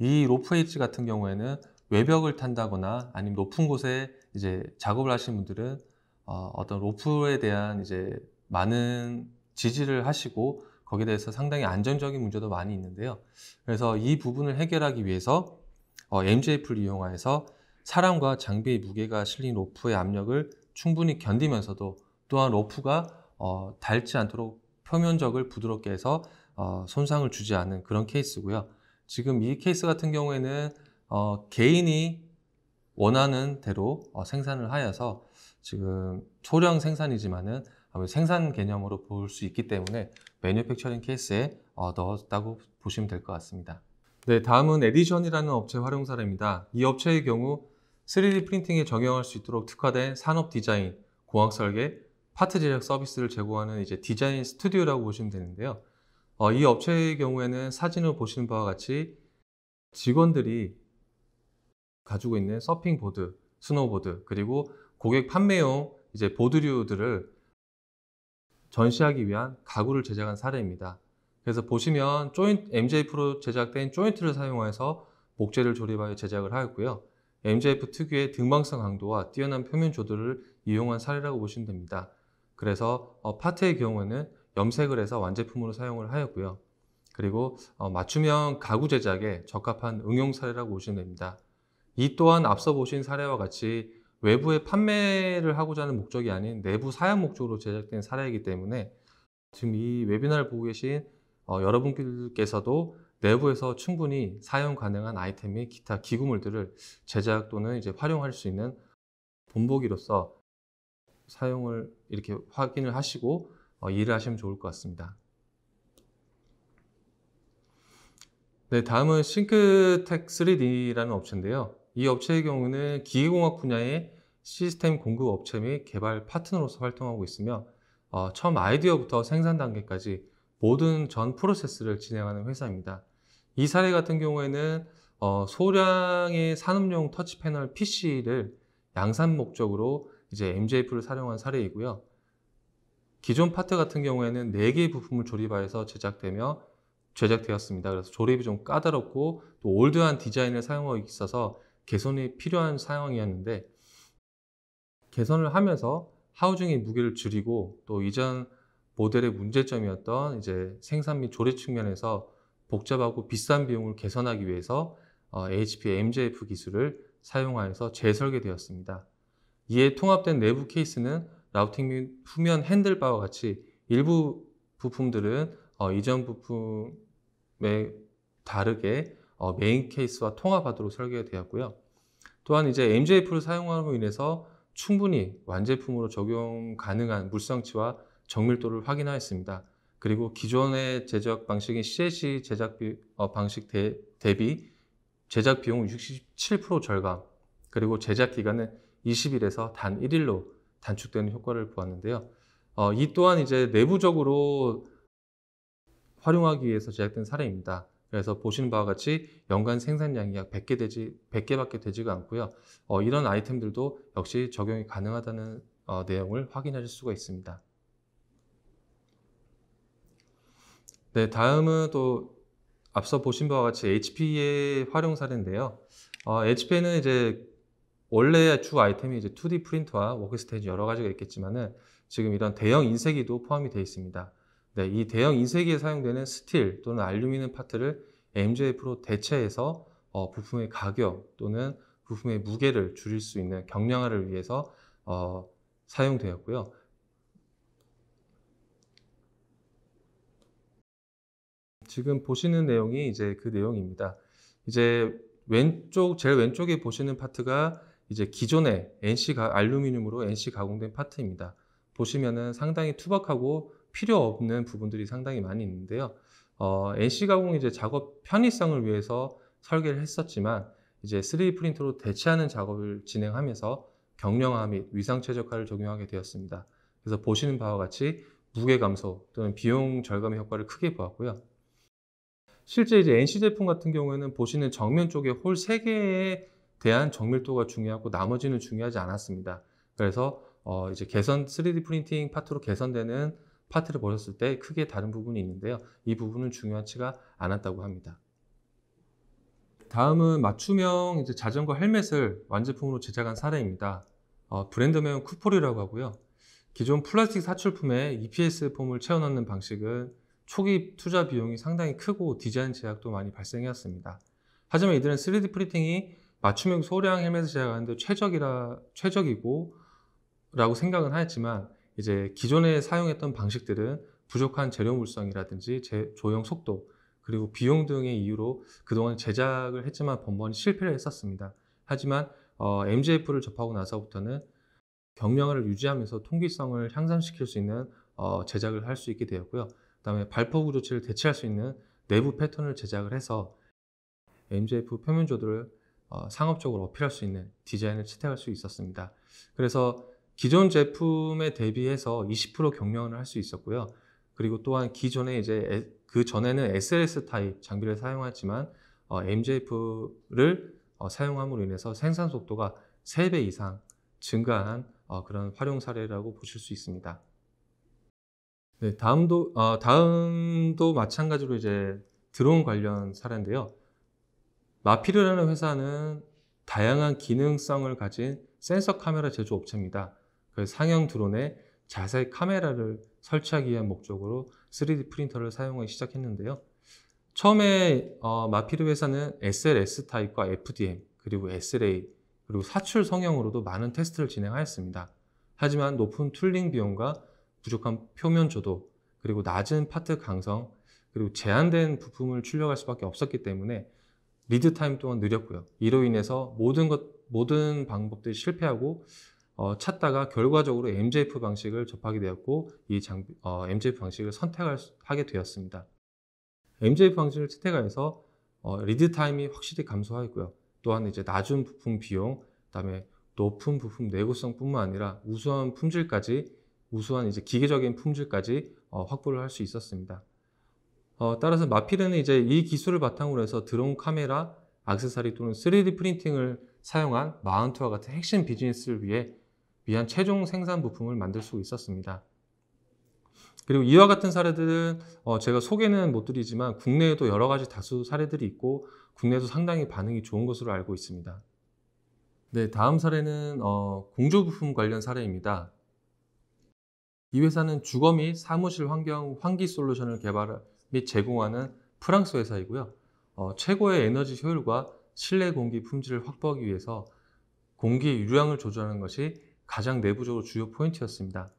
이로프지 같은 경우에는 외벽을 탄다거나 아니면 높은 곳에 이제 작업을 하신 분들은 어, 어떤 로프에 대한 이제 많은 지지를 하시고 거기에 대해서 상당히 안정적인 문제도 많이 있는데요. 그래서 이 부분을 해결하기 위해서 어, MJF를 이용하여서 사람과 장비의 무게가 실린 로프의 압력을 충분히 견디면서도 또한 로프가 어, 닳지 않도록 표면적을 부드럽게 해서 어, 손상을 주지 않는 그런 케이스고요. 지금 이 케이스 같은 경우에는 어, 개인이 원하는 대로 어, 생산을 하여서 지금 초량 생산이지만은 생산 개념으로 볼 수 있기 때문에 매뉴팩처링 케이스에 어, 넣었다고 보시면 될 것 같습니다. 네, 다음은 에디션이라는 업체 활용사례입니다. 이 업체의 경우 3D 프린팅에 적용할 수 있도록 특화된 산업 디자인, 공학 설계, 파트 제작 서비스를 제공하는 이제 디자인 스튜디오라고 보시면 되는데요. 어, 이 업체의 경우에는 사진을 보시는 바와 같이 직원들이 가지고 있는 서핑 보드, 스노보드, 그리고 고객 판매용 이제 보드류들을 전시하기 위한 가구를 제작한 사례입니다. 그래서 보시면 조인, MJ 프로 제작된 조인트를 사용해서 목재를 조립하여 제작을 하였고요. MJF 특유의 등방성 강도와 뛰어난 표면 조도를 이용한 사례라고 보시면 됩니다. 그래서 어, 파트의 경우에는 염색을 해서 완제품으로 사용을 하였고요. 그리고 어, 맞춤형 가구 제작에 적합한 응용 사례라고 보시면 됩니다. 이 또한 앞서 보신 사례와 같이 외부에 판매를 하고자 하는 목적이 아닌 내부 사양 목적으로 제작된 사례이기 때문에 지금 이 웨비나를 보고 계신 어, 여러분께서도 내부에서 충분히 사용 가능한 아이템 및 기타 기구물들을 제작 또는 이제 활용할 수 있는 본보기로서 사용을 이렇게 확인을 하시고 어, 이해 하시면 좋을 것 같습니다. 네, 다음은 싱크텍 3D라는 업체인데요. 이 업체의 경우는 기계공학 분야의 시스템 공급 업체 및 개발 파트너로서 활동하고 있으며 어, 처음 아이디어부터 생산 단계까지 모든 전 프로세스를 진행하는 회사입니다. 이 사례 같은 경우에는 어, 소량의 산업용 터치 패널 PC를 양산 목적으로 이제 MJF를 사용한 사례이고요. 기존 파트 같은 경우에는 4개의 부품을 조립하여서 제작되며 제작되었습니다. 그래서 조립이 좀 까다롭고 또 올드한 디자인을 사용하고 있어서 개선이 필요한 상황이었는데 개선을 하면서 하우징의 무게를 줄이고 또 이전 모델의 문제점이었던 이제 생산 및 조립 측면에서 복잡하고 비싼 비용을 개선하기 위해서 어, HP MJF 기술을 사용하여서 재설계되었습니다. 이에 통합된 내부 케이스는 라우팅 및 후면 핸들바와 같이 일부 부품들은 어, 이전 부품에 다르게 어, 메인 케이스와 통합하도록 설계가 되었고요. 또한 이제 MJF를 사용함으로 인해서 충분히 완제품으로 적용 가능한 물성치와 정밀도를 확인하였습니다. 그리고 기존의 제작 방식인 CNC 제작 비, 어, 방식 대, 대비 제작 비용 67% 절감, 그리고 제작 기간은 20일에서 단 1일로 단축되는 효과를 보았는데요. 어, 이 또한 이제 내부적으로 활용하기 위해서 제작된 사례입니다. 그래서 보시는 바와 같이 연간 생산량이 약 100개 되지, 100개밖에 되지가 않고요. 어, 이런 아이템들도 역시 적용이 가능하다는 어, 내용을 확인하실 수가 있습니다. 네, 다음은 또 앞서 보신 바와 같이 HP의 활용 사례인데요. 어, HP는 이제 원래주 아이템이 이제 2D 프린터와 워크스테이지 여러 가지가 있겠지만은 지금 이런 대형 인쇄기도 포함이 되어 있습니다. 네, 이 대형 인쇄기에 사용되는 스틸 또는 알루미늄 파트를 MJF로 대체해서 어, 부품의 가격 또는 부품의 무게를 줄일 수 있는 경량화를 위해서 어, 사용되었고요. 지금 보시는 내용이 이제 그 내용입니다. 이제 왼쪽 제일 왼쪽에 보시는 파트가 이제 기존의 NC 알루미늄으로 NC 가공된 파트입니다. 보시면은 상당히 투박하고 필요 없는 부분들이 상당히 많이 있는데요. 어, NC 가공 이제 작업 편의성을 위해서 설계를 했었지만 이제 3D 프린터로 대체하는 작업을 진행하면서 경량화 및 위상 최적화를 적용하게 되었습니다. 그래서 보시는 바와 같이 무게 감소 또는 비용 절감의 효과를 크게 보았고요. 실제 이제 NC 제품 같은 경우에는 보시는 정면 쪽에 홀 3개의 대한 정밀도가 중요하고 나머지는 중요하지 않았습니다. 그래서 어 이제 개선 3D 프린팅 파트로 개선되는 파트를 버렸을 때 크게 다른 부분이 있는데요. 이 부분은 중요하지가 않았다고 합니다. 다음은 맞춤형 이제 자전거 헬멧을 완제품으로 제작한 사례입니다. 어, 브랜드명 쿠폴이라고 하고요. 기존 플라스틱 사출품에 EPS 폼을 채워넣는 방식은 초기 투자 비용이 상당히 크고 디자인 제약도 많이 발생해왔습니다. 하지만 이들은 3D 프린팅이 맞춤형 소량 헬멧을 제작하는데 최적이라 최적이고 라고 생각은 하였지만 이제 기존에 사용했던 방식들은 부족한 재료 물성이라든지 조형 속도 그리고 비용 등의 이유로 그동안 제작을 했지만 번번이 실패를 했었습니다. 하지만 어, MGF를 접하고 나서부터는 경량화를 유지하면서 통기성을 향상시킬 수 있는 어, 제작을 할 수 있게 되었고요. 그다음에 발포 구조체를 대체할 수 있는 내부 패턴을 제작을 해서 m j f 표면 조도를 어, 상업적으로 어필할 수 있는 디자인을 채택할 수 있었습니다. 그래서 기존 제품에 대비해서 20% 경량을 할 수 있었고요. 그리고 또한 기존에 이제 그 전에는 SLS 타입 장비를 사용했지만 어, MJF를 어, 사용함으로 인해서 생산 속도가 3배 이상 증가한 어, 그런 활용 사례라고 보실 수 있습니다. 네, 다음도 어, 다음도 마찬가지로 이제 드론 관련 사례인데요. 마피르라는 회사는 다양한 기능성을 가진 센서 카메라 제조 업체입니다. 그래 상형 드론에 자세 카메라를 설치하기 위한 목적으로 3D 프린터를 사용하기 시작했는데요. 처음에 어, 마피르 회사는 SLS 타입과 FDM 그리고 SLA 그리고 사출 성형으로도 많은 테스트를 진행하였습니다. 하지만 높은 툴링 비용과 부족한 표면 조도 그리고 낮은 파트 강성 그리고 제한된 부품을 출력할 수밖에 없었기 때문에 리드 타임 또한 느렸고요. 이로 인해서 모든 것 모든 방법들이 실패하고 어, 찾다가 결과적으로 MJF 방식을 접하게 되었고 이장 어, MJF 방식을 선택하게 되었습니다. MJF 방식을 선택하면서 어, 리드 타임이 확실히 감소하였고요. 또한 이제 낮은 부품 비용, 그다음에 높은 부품 내구성뿐만 아니라 우수한 품질까지 우수한 이제 기계적인 품질까지 어, 확보를 할 수 있었습니다. 어, 따라서 마필에는 이제 이 기술을 바탕으로 해서 드론 카메라, 악세사리 또는 3D 프린팅을 사용한 마운트와 같은 핵심 비즈니스를 위해 위한 최종 생산 부품을 만들 수 있었습니다. 그리고 이와 같은 사례들은 어, 제가 소개는 못 드리지만 국내에도 여러 가지 다수 사례들이 있고 국내에도 상당히 반응이 좋은 것으로 알고 있습니다. 네, 다음 사례는 어, 공조부품 관련 사례입니다. 이 회사는 주거 및 사무실 환경 환기 솔루션을 개발, 및 제공하는 프랑스 회사이고요. 어, 최고의 에너지 효율과 실내 공기 품질을 확보하기 위해서 공기 유량을 조절하는 것이 가장 내부적으로 주요 포인트였습니다.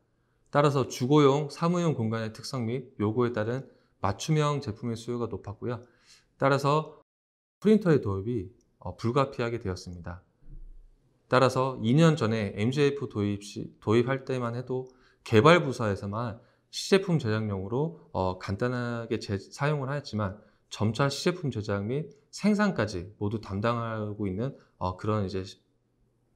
따라서 주거용, 사무용 공간의 특성 및 요구에 따른 맞춤형 제품의 수요가 높았고요. 따라서 프린터의 도입이 어, 불가피하게 되었습니다. 따라서 2년 전에 MJF 도입 시, 도입할 때만 해도 개발 부서에서만 시제품 제작용으로 어, 간단하게 제, 사용을 하였지만 점차 시제품 제작 및 생산까지 모두 담당하고 있는 어, 그런 이제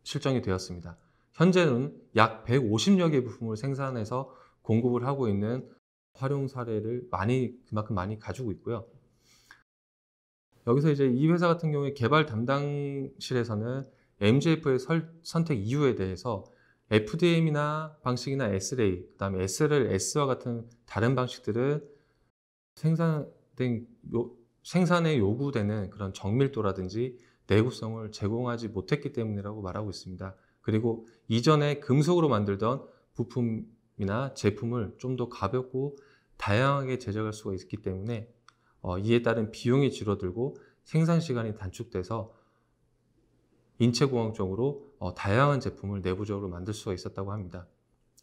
실정이 되었습니다. 현재는 약 150여 개 부품을 생산해서 공급을 하고 있는 활용 사례를 많이 그만큼 많이 가지고 있고요. 여기서 이제 이 회사 같은 경우에 개발 담당실에서는 m j f 의 설, 선택 이유에 대해서 FDM이나 방식이나 SLA, 그 다음에 SLS와 같은 다른 방식들은 생산된 요, 생산에 요구되는 그런 정밀도라든지 내구성을 제공하지 못했기 때문이라고 말하고 있습니다. 그리고 이전에 금속으로 만들던 부품이나 제품을 좀 더 가볍고 다양하게 제작할 수가 있기 때문에 어, 이에 따른 비용이 줄어들고 생산 시간이 단축돼서 인체공학적으로 어, 다양한 제품을 내부적으로 만들 수가 있었다고 합니다.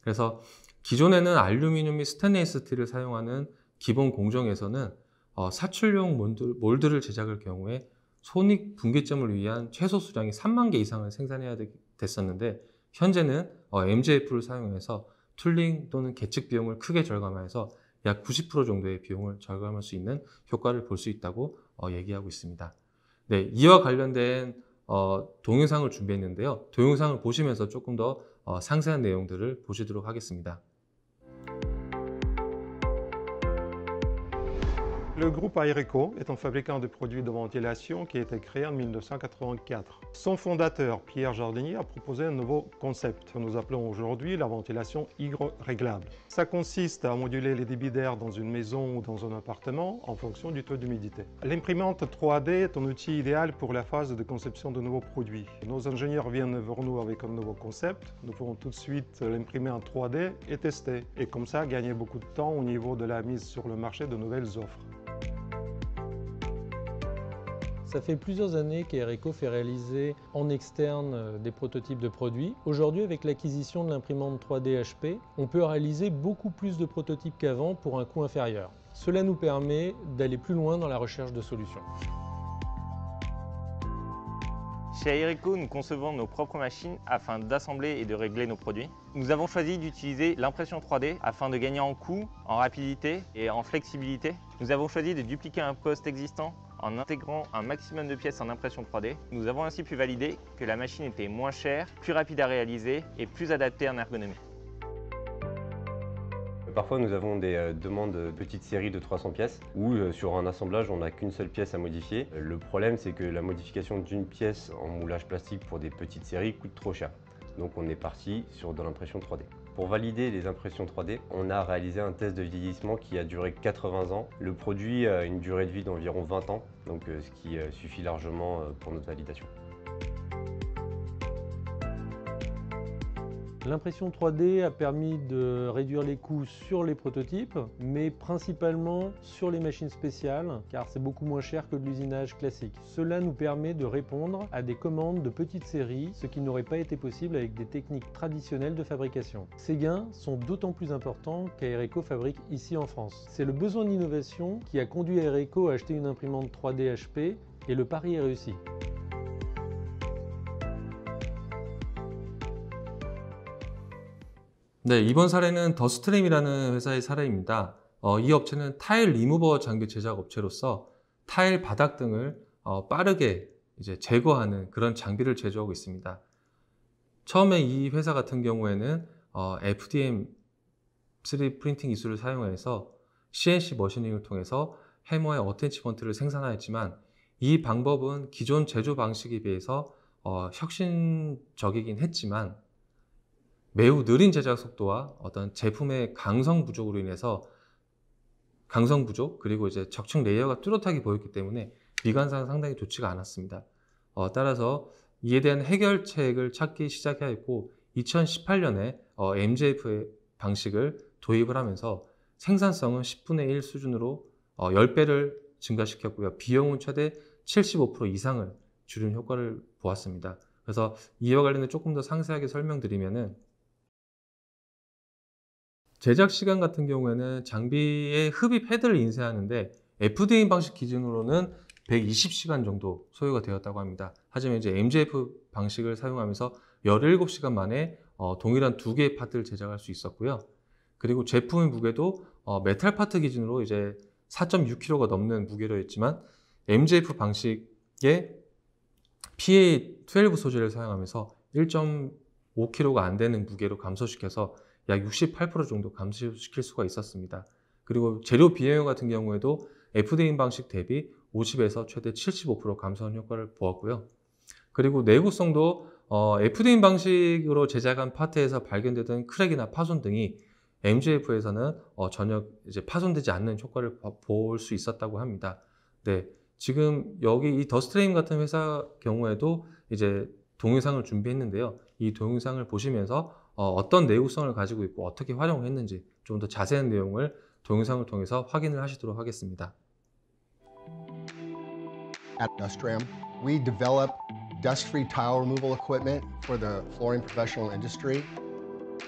그래서 기존에는 알루미늄 및 스테인리스 스틸을 사용하는 기본 공정에서는 어, 사출용 몰드, 를 제작할 경우에 손익 분기점을 위한 최소 수량이 3만 개 이상을 생산해야 되, 됐었는데 현재는 어, MJF를 사용해서 툴링 또는 계측 비용을 크게 절감하여서 약 90% 정도의 비용을 절감할 수 있는 효과를 볼 수 있다고 어, 얘기하고 있습니다. 네, 이와 관련된 어, 동영상을 준비했는데요. 동영상을 보시면서 조금 더 어, 상세한 내용들을 보시도록 하겠습니다. Le groupe Aireco est un fabricant de produits de ventilation qui a été créé en 1984. Son fondateur, Pierre Jardinier, a proposé un nouveau concept que nous appelons aujourd'hui la ventilation hydro-réglable. Ça consiste à moduler les débits d'air dans une maison ou dans un appartement en fonction du taux d'humidité. L'imprimante 3D est un outil idéal pour la phase de conception de nouveaux produits. Nos ingénieurs viennent vers nous avec un nouveau concept, nous pouvons tout de suite l'imprimer en 3D et tester, et comme ça gagner beaucoup de temps au niveau de la mise sur le marché de nouvelles offres. Ça fait plusieurs années qu'Erico fait réaliser en externe euh, des prototypes de produits. Aujourd'hui, avec l'acquisition de l'imprimante 3D HP, on peut réaliser beaucoup plus de prototypes qu'avant pour un coût inférieur. Cela nous permet d'aller plus loin dans la recherche de solutions. Chez Aerico, nous concevons nos propres machines afin d'assembler et de régler nos produits. Nous avons choisi d'utiliser l'impression 3D afin de gagner en coût, en rapidité et en flexibilité. Nous avons choisi de dupliquer un poste existant en intégrant un maximum de pièces en impression 3D. Nous avons ainsi pu valider que la machine était moins chère, plus rapide à réaliser et plus adaptée en ergonomie. Parfois, nous avons des euh, demandes de petites séries de 300 pièces où euh, sur un assemblage, on n'a qu'une seule pièce à modifier. Euh, le problème, c'est que la modification d'une pièce en moulage plastique pour des petites séries coûte trop cher. Donc on est parti sur de l'impression 3D. Pour valider les impressions 3D, on a réalisé un test de vieillissement qui a duré 80 ans. Le produit a une durée de vie d'environ 20 ans, donc euh, ce qui euh, suffit largement euh, pour notre validation. L'impression 3D a permis de réduire les coûts sur les prototypes, mais principalement sur les machines spéciales, car c'est beaucoup moins cher que de l'usinage classique. Cela nous permet de répondre à des commandes de petites séries, ce qui n'aurait pas été possible avec des techniques traditionnelles de fabrication. Ces gains sont d'autant plus importants qu'Aereco fabrique ici en France. C'est le besoin d'innovation qui a conduit Aereco à acheter une imprimante 3D HP, et le pari est réussi. 네, 이번 사례는 더스트림이라는 회사의 사례입니다. 어, 이 업체는 타일 리무버 장비 제작 업체로서 타일 바닥 등을 어, 빠르게 이제 제거하는 그런 장비를 제조하고 있습니다. 처음에 이 회사 같은 경우에는 어, FDM 3D 프린팅 기술을 사용해서 CNC 머신링을 통해서 해머의 어텐치먼트를 생산하였지만 이 방법은 기존 제조 방식에 비해서 어, 혁신적이긴 했지만 매우 느린 제작 속도와 어떤 제품의 강성 부족으로 인해서 강성 부족 그리고 이제 적층 레이어가 뚜렷하게 보였기 때문에 미관상 상당히 좋지가 않았습니다. 어, 따라서 이에 대한 해결책을 찾기 시작하였고 2018년에 어, MJF의 방식을 도입을 하면서 생산성은 10분의 1 수준으로 어, 10배를 증가시켰고요. 비용은 최대 75% 이상을 줄인 효과를 보았습니다. 그래서 이와 관련해 조금 더 상세하게 설명드리면은 제작 시간 같은 경우에는 장비의 흡입 헤드를 인쇄하는데 FDA 방식 기준으로는 120시간 정도 소요가 되었다고 합니다. 하지만 이제 m j f 방식을 사용하면서 17시간 만에 어, 동일한 두 개의 파트를 제작할 수 있었고요. 그리고 제품의 무게도 어, 메탈 파트 기준으로 이제 4.6kg가 넘는 무게로했지만 m j f 방식의 PA12 소재를 사용하면서 1.5kg가 안 되는 무게로 감소시켜서 약68% 정도 감소시킬 수가 있었습니다. 그리고 재료 비용료 같은 경우에도 FDM 방식 대비 50에서 최대 75% 감소한 효과를 보았고요. 그리고 내구성도 어, FDM 방식으로 제작한 파트에서 발견되던 크랙이나 파손 등이 MGF에서는 어, 전혀 이제 파손되지 않는 효과를 볼 수 있었다고 합니다. 네, 지금 여기 이 더스트레임 같은 회사 경우에도 이제 동영상을 준비했는데요. 이 동영상을 보시면서 어, 내구성을 가지고 있고 어떻게 자세한 내용을 동영상을 통해서 확인을 하시도록 하겠습니다. At Dustram, we develop dust-free tile removal equipment for the flooring professional industry.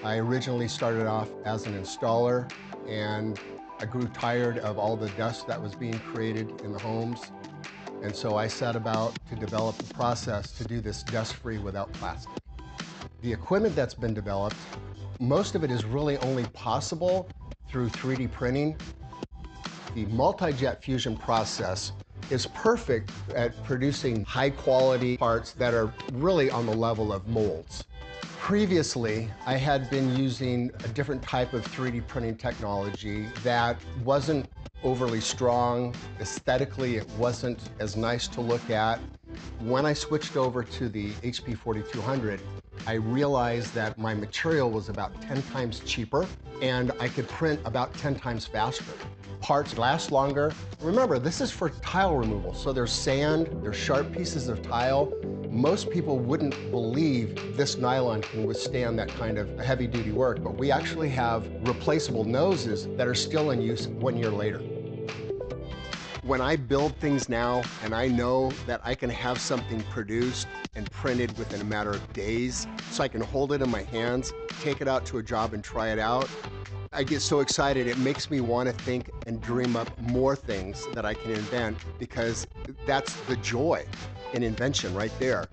I originally started off as an installer and I grew tired of all the dust that was being created in the homes. And so I set about to develop a process to do this dust-free without plastic. The equipment that's been developed, most of it is really only possible through 3D printing. The multi-jet fusion process is perfect at producing high quality parts that are really on the level of molds. Previously, I had been using a different type of 3D printing technology that wasn't overly strong. Aesthetically, it wasn't as nice to look at. When I switched over to the HP 4200, I realized that my material was about 10 times cheaper and I could print about 10 times faster. Parts last longer. Remember, this is for tile removal, so there's sand, there's sharp pieces of tile. Most people wouldn't believe this nylon can withstand that kind of heavy duty work, but we actually have replaceable noses that are still in use one year later. When I build things now and I know that I can have something produced and printed within a matter of days, so I can hold it in my hands, take it out to a job and try it out, I get so excited. It makes me want to think and dream up more things that I can invent because that's the joy in invention right there.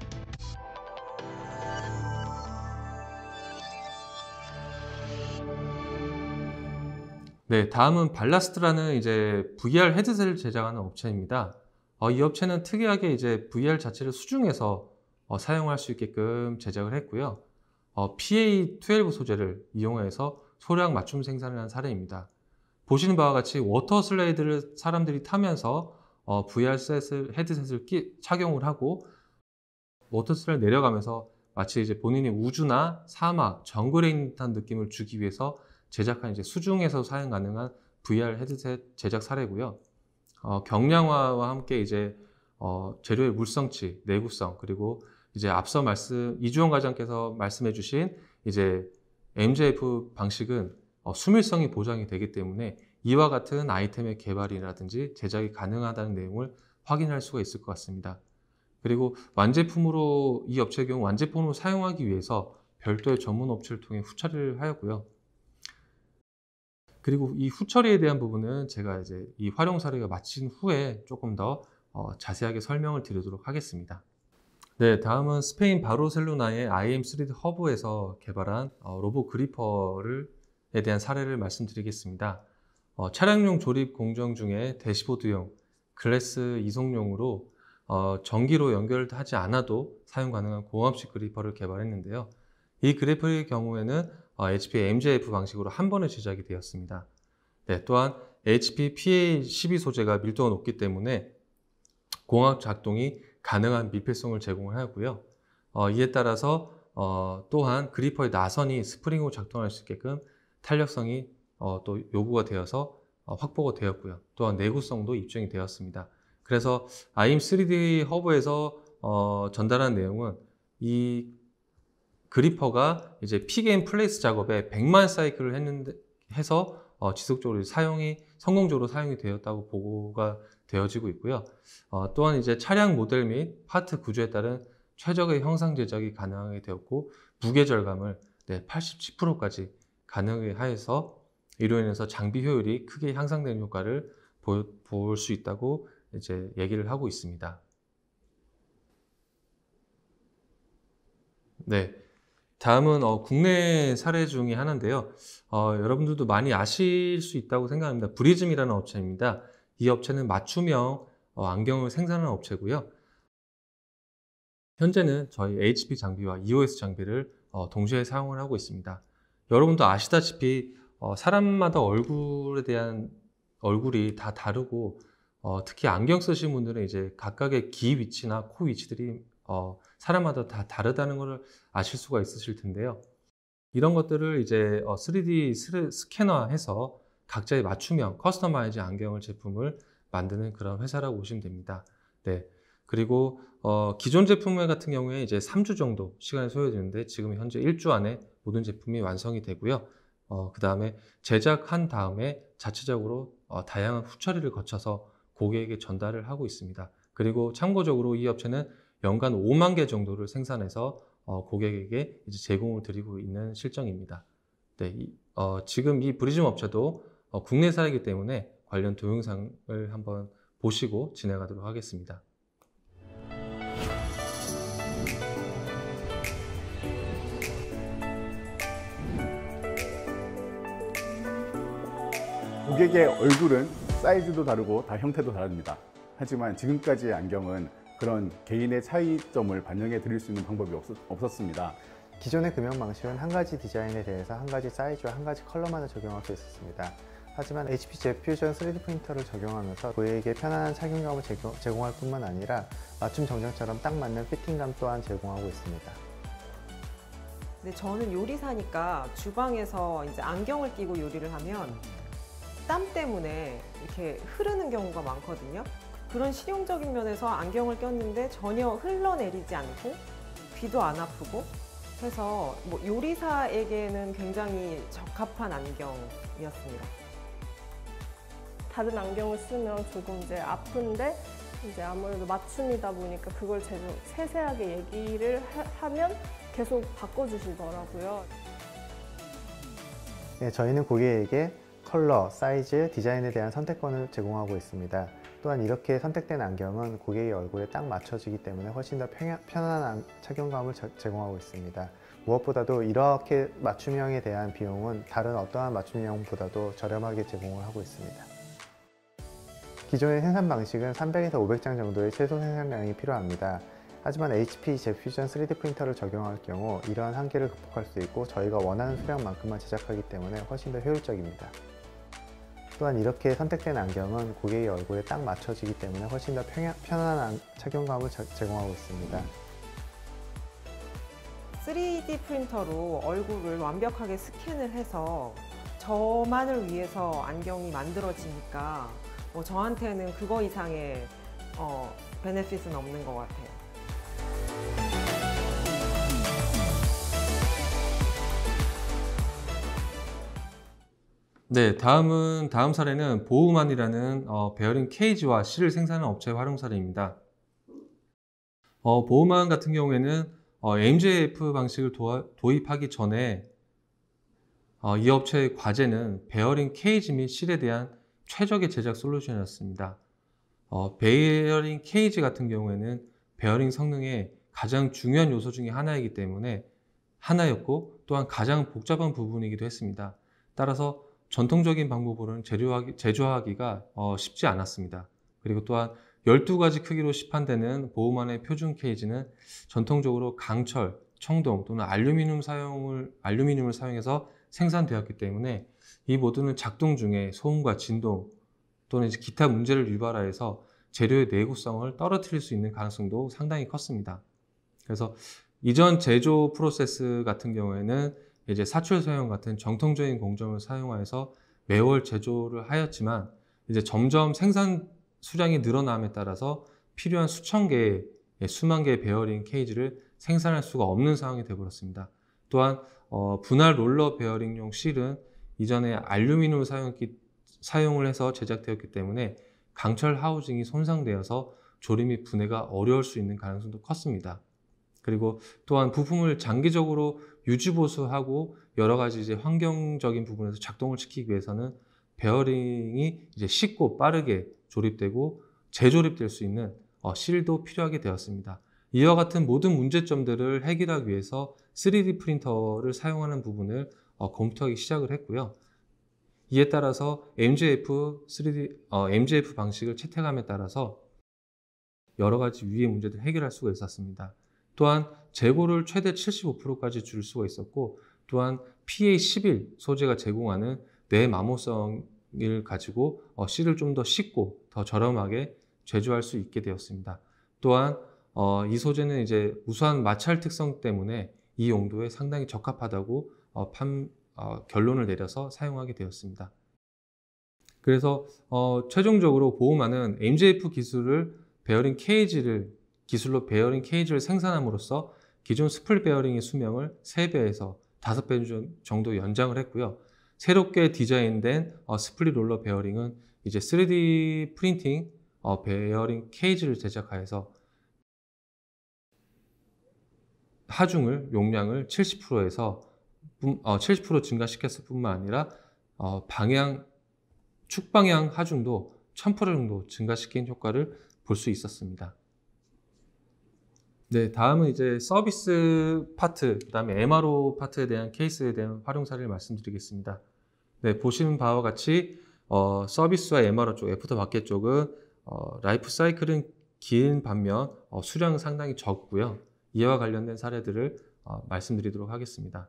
네, 다음은 발라스트라는 이제 VR 헤드셋을 제작하는 업체입니다. 어, 이 업체는 특이하게 이제 VR 자체를 수중에서 어, 사용할 수 있게끔 제작을 했고요. 어, PA12 소재를 이용해서 소량 맞춤 생산을 한 사례입니다. 보시는 바와 같이 워터 슬레이드를 사람들이 타면서 어, VR 셋을, 헤드셋을 끼, 착용을 하고 워터 슬레이드 를 내려가면서 마치 이제 본인이 우주나 사막, 정글에 있는 듯한 느낌을 주기 위해서 제작한 이제 수중에서 사용 가능한 VR 헤드셋 제작 사례고요. 어, 경량화와 함께 이제 어, 재료의 물성치, 내구성 그리고 이제 앞서 말씀 이주원 과장께서 말씀해주신 이제 MJF 방식은 어, 수밀성이 보장이 되기 때문에 이와 같은 아이템의 개발이라든지 제작이 가능하다는 내용을 확인할 수가 있을 것 같습니다. 그리고 완제품으로 이 업체의 경우 완제품으로 사용하기 위해서 별도의 전문 업체를 통해 후차를 하였고요. 그리고 이 후처리에 대한 부분은 제가 이제 이 활용 사례가 마친 후에 조금 더 어, 자세하게 설명을 드리도록 하겠습니다. 네, 다음은 스페인 바르셀로나의 IM3D 허브에서 개발한 어, 로봇 그리퍼를에 대한 사례를 말씀드리겠습니다. 어, 차량용 조립 공정 중에 대시보드용, 글래스 이송용으로 어, 전기로 연결하지 않아도 사용 가능한 공합식 그리퍼를 개발했는데요. 이그래퍼의 경우에는 어, HP MJF 방식으로 한 번에 제작이 되었습니다. 네, 또한 HP PA12 소재가 밀도가 높기 때문에 공학 작동이 가능한 밀폐성을 제공 하고요. 어, 이에 따라서 어, 또한 그리퍼의 나선이 스프링으로 작동할 수 있게끔 탄력성이 어, 또 요구가 되어서 어, 확보가 되었고요. 또한 내구성도 입증이 되었습니다. 그래서 IM3D 허브에서 어, 전달한 내용은 이 그리퍼가 이제 픽앤 플레이스 작업에 100만 사이클을 했는데 해서 어, 지속적으로 사용이 성공적으로 사용이 되었다고 보고가 되어지고 있고요. 어, 또한 이제 차량 모델 및 파트 구조에 따른 최적의 형상 제작이 가능하게 되었고 무게 절감을 네, 87%까지 가능하게 하여서 이로 인해서 장비 효율이 크게 향상된 효과를 볼 수 있다고 이제 얘기를 하고 있습니다. 네, 다음은 어, 국내 사례 중에 하나인데요. 어, 여러분들도 많이 아실 수 있다고 생각합니다. 브리즘이라는 업체입니다. 이 업체는 맞춤형 어, 안경을 생산하는 업체고요. 현재는 저희 HP 장비와 EOS 장비를 어, 동시에 사용을 하고 있습니다. 여러분도 아시다시피 어, 사람마다 얼굴에 대한 얼굴이 다 다르고 어, 특히 안경 쓰신 분들은 이제 각각의 귀 위치나 코 위치들이 어, 사람마다 다 다르다는 것을 아실 수가 있으실 텐데요. 이런 것들을 이제 3D 어, 스캐너해서 각자의 맞춤형 커스터마이즈 안경을 제품을 만드는 그런 회사라고 보시면 됩니다. 네. 그리고 어, 기존 제품 같은 경우에 이제 3주 정도 시간이 소요되는데 지금 현재 1주 안에 모든 제품이 완성이 되고요. 어, 그 다음에 제작한 다음에 자체적으로 어, 다양한 후처리를 거쳐서 고객에게 전달을 하고 있습니다. 그리고 참고적으로 이 업체는 연간 5만 개 정도를 생산해서 어, 고객에게 이제 제공을 드리고 있는 실정입니다. 네, 이, 어, 지금 이 브리즘 업체도 어, 국내 사이기 때문에 관련 동영상을 한번 보시고 진행하도록 하겠습니다. 고객의 얼굴은 사이즈도 다르고 다 형태도 다릅니다. 하지만 지금까지의 안경은 그런 개인의 차이점을 반영해 드릴 수 있는 방법이 없었, 습니다 기존의 금형 방식은 한 가지 디자인에 대해서 한 가지 사이즈와 한 가지 컬러만을 적용할 수 있었습니다. 하지만 HP 제 퓨전 3D 프린터를 적용하면서 고객에게 편안한 착용감을 제공, 할 뿐만 아니라 맞춤 정장처럼 딱 맞는 피팅감 또한 제공하고 있습니다. 네, 저는 요리사니까 주방에서 이제 안경을 끼고 요리를 하면 땀 때문에 이렇게 흐르는 경우가 많거든요. 그런 실용적인 면에서 안경을 꼈는데 전혀 흘러내리지 않고 귀도 안 아프고 해서 뭐 요리사에게는 굉장히 적합한 안경이었습니다. 다른 안경을 쓰면 조금 이제 아픈데 이제 아무래도 맞춤이다 보니까 그걸 제조 세세하게 얘기를 하, 면 계속 바꿔주시더라고요. 네, 저희는 고객에게 컬러, 사이즈, 디자인에 대한 선택권을 제공하고 있습니다. 또한 이렇게 선택된 안경은 고객의 얼굴에 딱 맞춰지기 때문에 훨씬 더 편안한 착용감을 제공하고 있습니다. 무엇보다도 이렇게 맞춤형에 대한 비용은 다른 어떠한 맞춤형보다도 저렴하게 제공을 하고 있습니다. 기존의 생산 방식은 300에서 500장 정도의 최소 생산량이 필요합니다. 하지만 HP 잽퓨전 3D 프린터를 적용할 경우 이러한 한계를 극복할 수 있고 저희가 원하는 수량만큼만 제작하기 때문에 훨씬 더 효율적입니다. 또한 이렇게 선택된 안경은 고객의 얼굴에 딱 맞춰지기 때문에 훨씬 더 평야, 편안한 착용감을 제공하고 있습니다. 3D 프린터로 얼굴을 완벽하게 스캔을 해서 저만을 위해서 안경이 만들어지니까 뭐 저한테는 그거 이상의 어, 베네핏은 없는 것 같아요. 네, 다음은 다음 사례는 보우만이라는 어, 베어링 케이지와 실을 생산하는 업체 활용 사례입니다. 어, 보우만 같은 경우에는 어, MJF 방식을 도 도입하기 전에 어, 이 업체의 과제는 베어링 케이지 및 실에 대한 최적의 제작 솔루션이었습니다. 어, 베어링 케이지 같은 경우에는 베어링 성능의 가장 중요한 요소 중의 하나이기 때문에 하나였고 또한 가장 복잡한 부분이기도 했습니다. 따라서 전통적인 방법으로는 재료하기, 제조하기가 어, 쉽지 않았습니다. 그리고 또한 12가지 크기로 시판되는 보호만의 표준 케이지는 전통적으로 강철, 청동 또는 알루미늄 사용을, 알루미늄을 사용해서 생산되었기 때문에 이 모두는 작동 중에 소음과 진동 또는 기타 문제를 유발하여서 재료의 내구성을 떨어뜨릴 수 있는 가능성도 상당히 컸습니다. 그래서 이전 제조 프로세스 같은 경우에는 이제 사출 소형 같은 정통적인 공정을 사용해서 매월 제조를 하였지만 이제 점점 생산 수량이 늘어남에 따라서 필요한 수천 개의 예, 수만 개의 베어링 케이지를 생산할 수가 없는 상황이 되어버렸습니다. 또한 어, 분할 롤러 베어링용 실은 이전에 알루미늄사용기 사용을 해서 제작되었기 때문에 강철 하우징이 손상되어서 조립 및 분해가 어려울 수 있는 가능성도 컸습니다. 그리고 또한 부품을 장기적으로 유지보수하고 여러 가지 이제 환경적인 부분에서 작동을 시키기 위해서는 베어링이 이제 쉽고 빠르게 조립되고 재조립될 수 있는 어, 실도 필요하게 되었습니다. 이와 같은 모든 문제점들을 해결하기 위해서 3D 프린터를 사용하는 부분을 어, 검토하기 시작을 했고요. 이에 따라서 MGF 3D 어, MGF 방식을 채택함에 따라서 여러 가지 위의 문제들 을 해결할 수가 있었습니다. 또한 재고를 최대 75%까지 줄 수가 있었고 또한 PA11 소재가 제공하는 뇌마모성을 가지고 어, 씨를 좀더 쉽고 더 저렴하게 제조할 수 있게 되었습니다. 또한 어, 이 소재는 이제 우수한 마찰 특성 때문에 이 용도에 상당히 적합하다고 어, 판, 어, 결론을 내려서 사용하게 되었습니다. 그래서 어, 최종적으로 보호마는 MJF 기술을 베어링 케이지를 기술로 베어링 케이지를 생산함으로써 기존 스플 베어링의 수명을 3배에서 5배 정도 연장을 했고요. 새롭게 디자인된 어, 스플릿 롤러 베어링은 이제 3D 프린팅 어, 베어링 케이지를 제작하여서 하중을 용량을 70%에서 어, 70% 증가시켰을 뿐만 아니라 어, 방향 축방향 하중도 1000% 정도 증가시킨 효과를 볼 수 있었습니다. 네, 다음은 이제 서비스 파트, 그다음에 MRO 파트에 대한 케이스에 대한 활용 사례를 말씀드리겠습니다. 네, 보시는 바와 같이 어, 서비스와 MRO 쪽, 애프터 마켓 쪽은 어, 라이프 사이클은 긴 반면 어, 수량은 상당히 적고요. 이와 관련된 사례들을 어, 말씀드리도록 하겠습니다.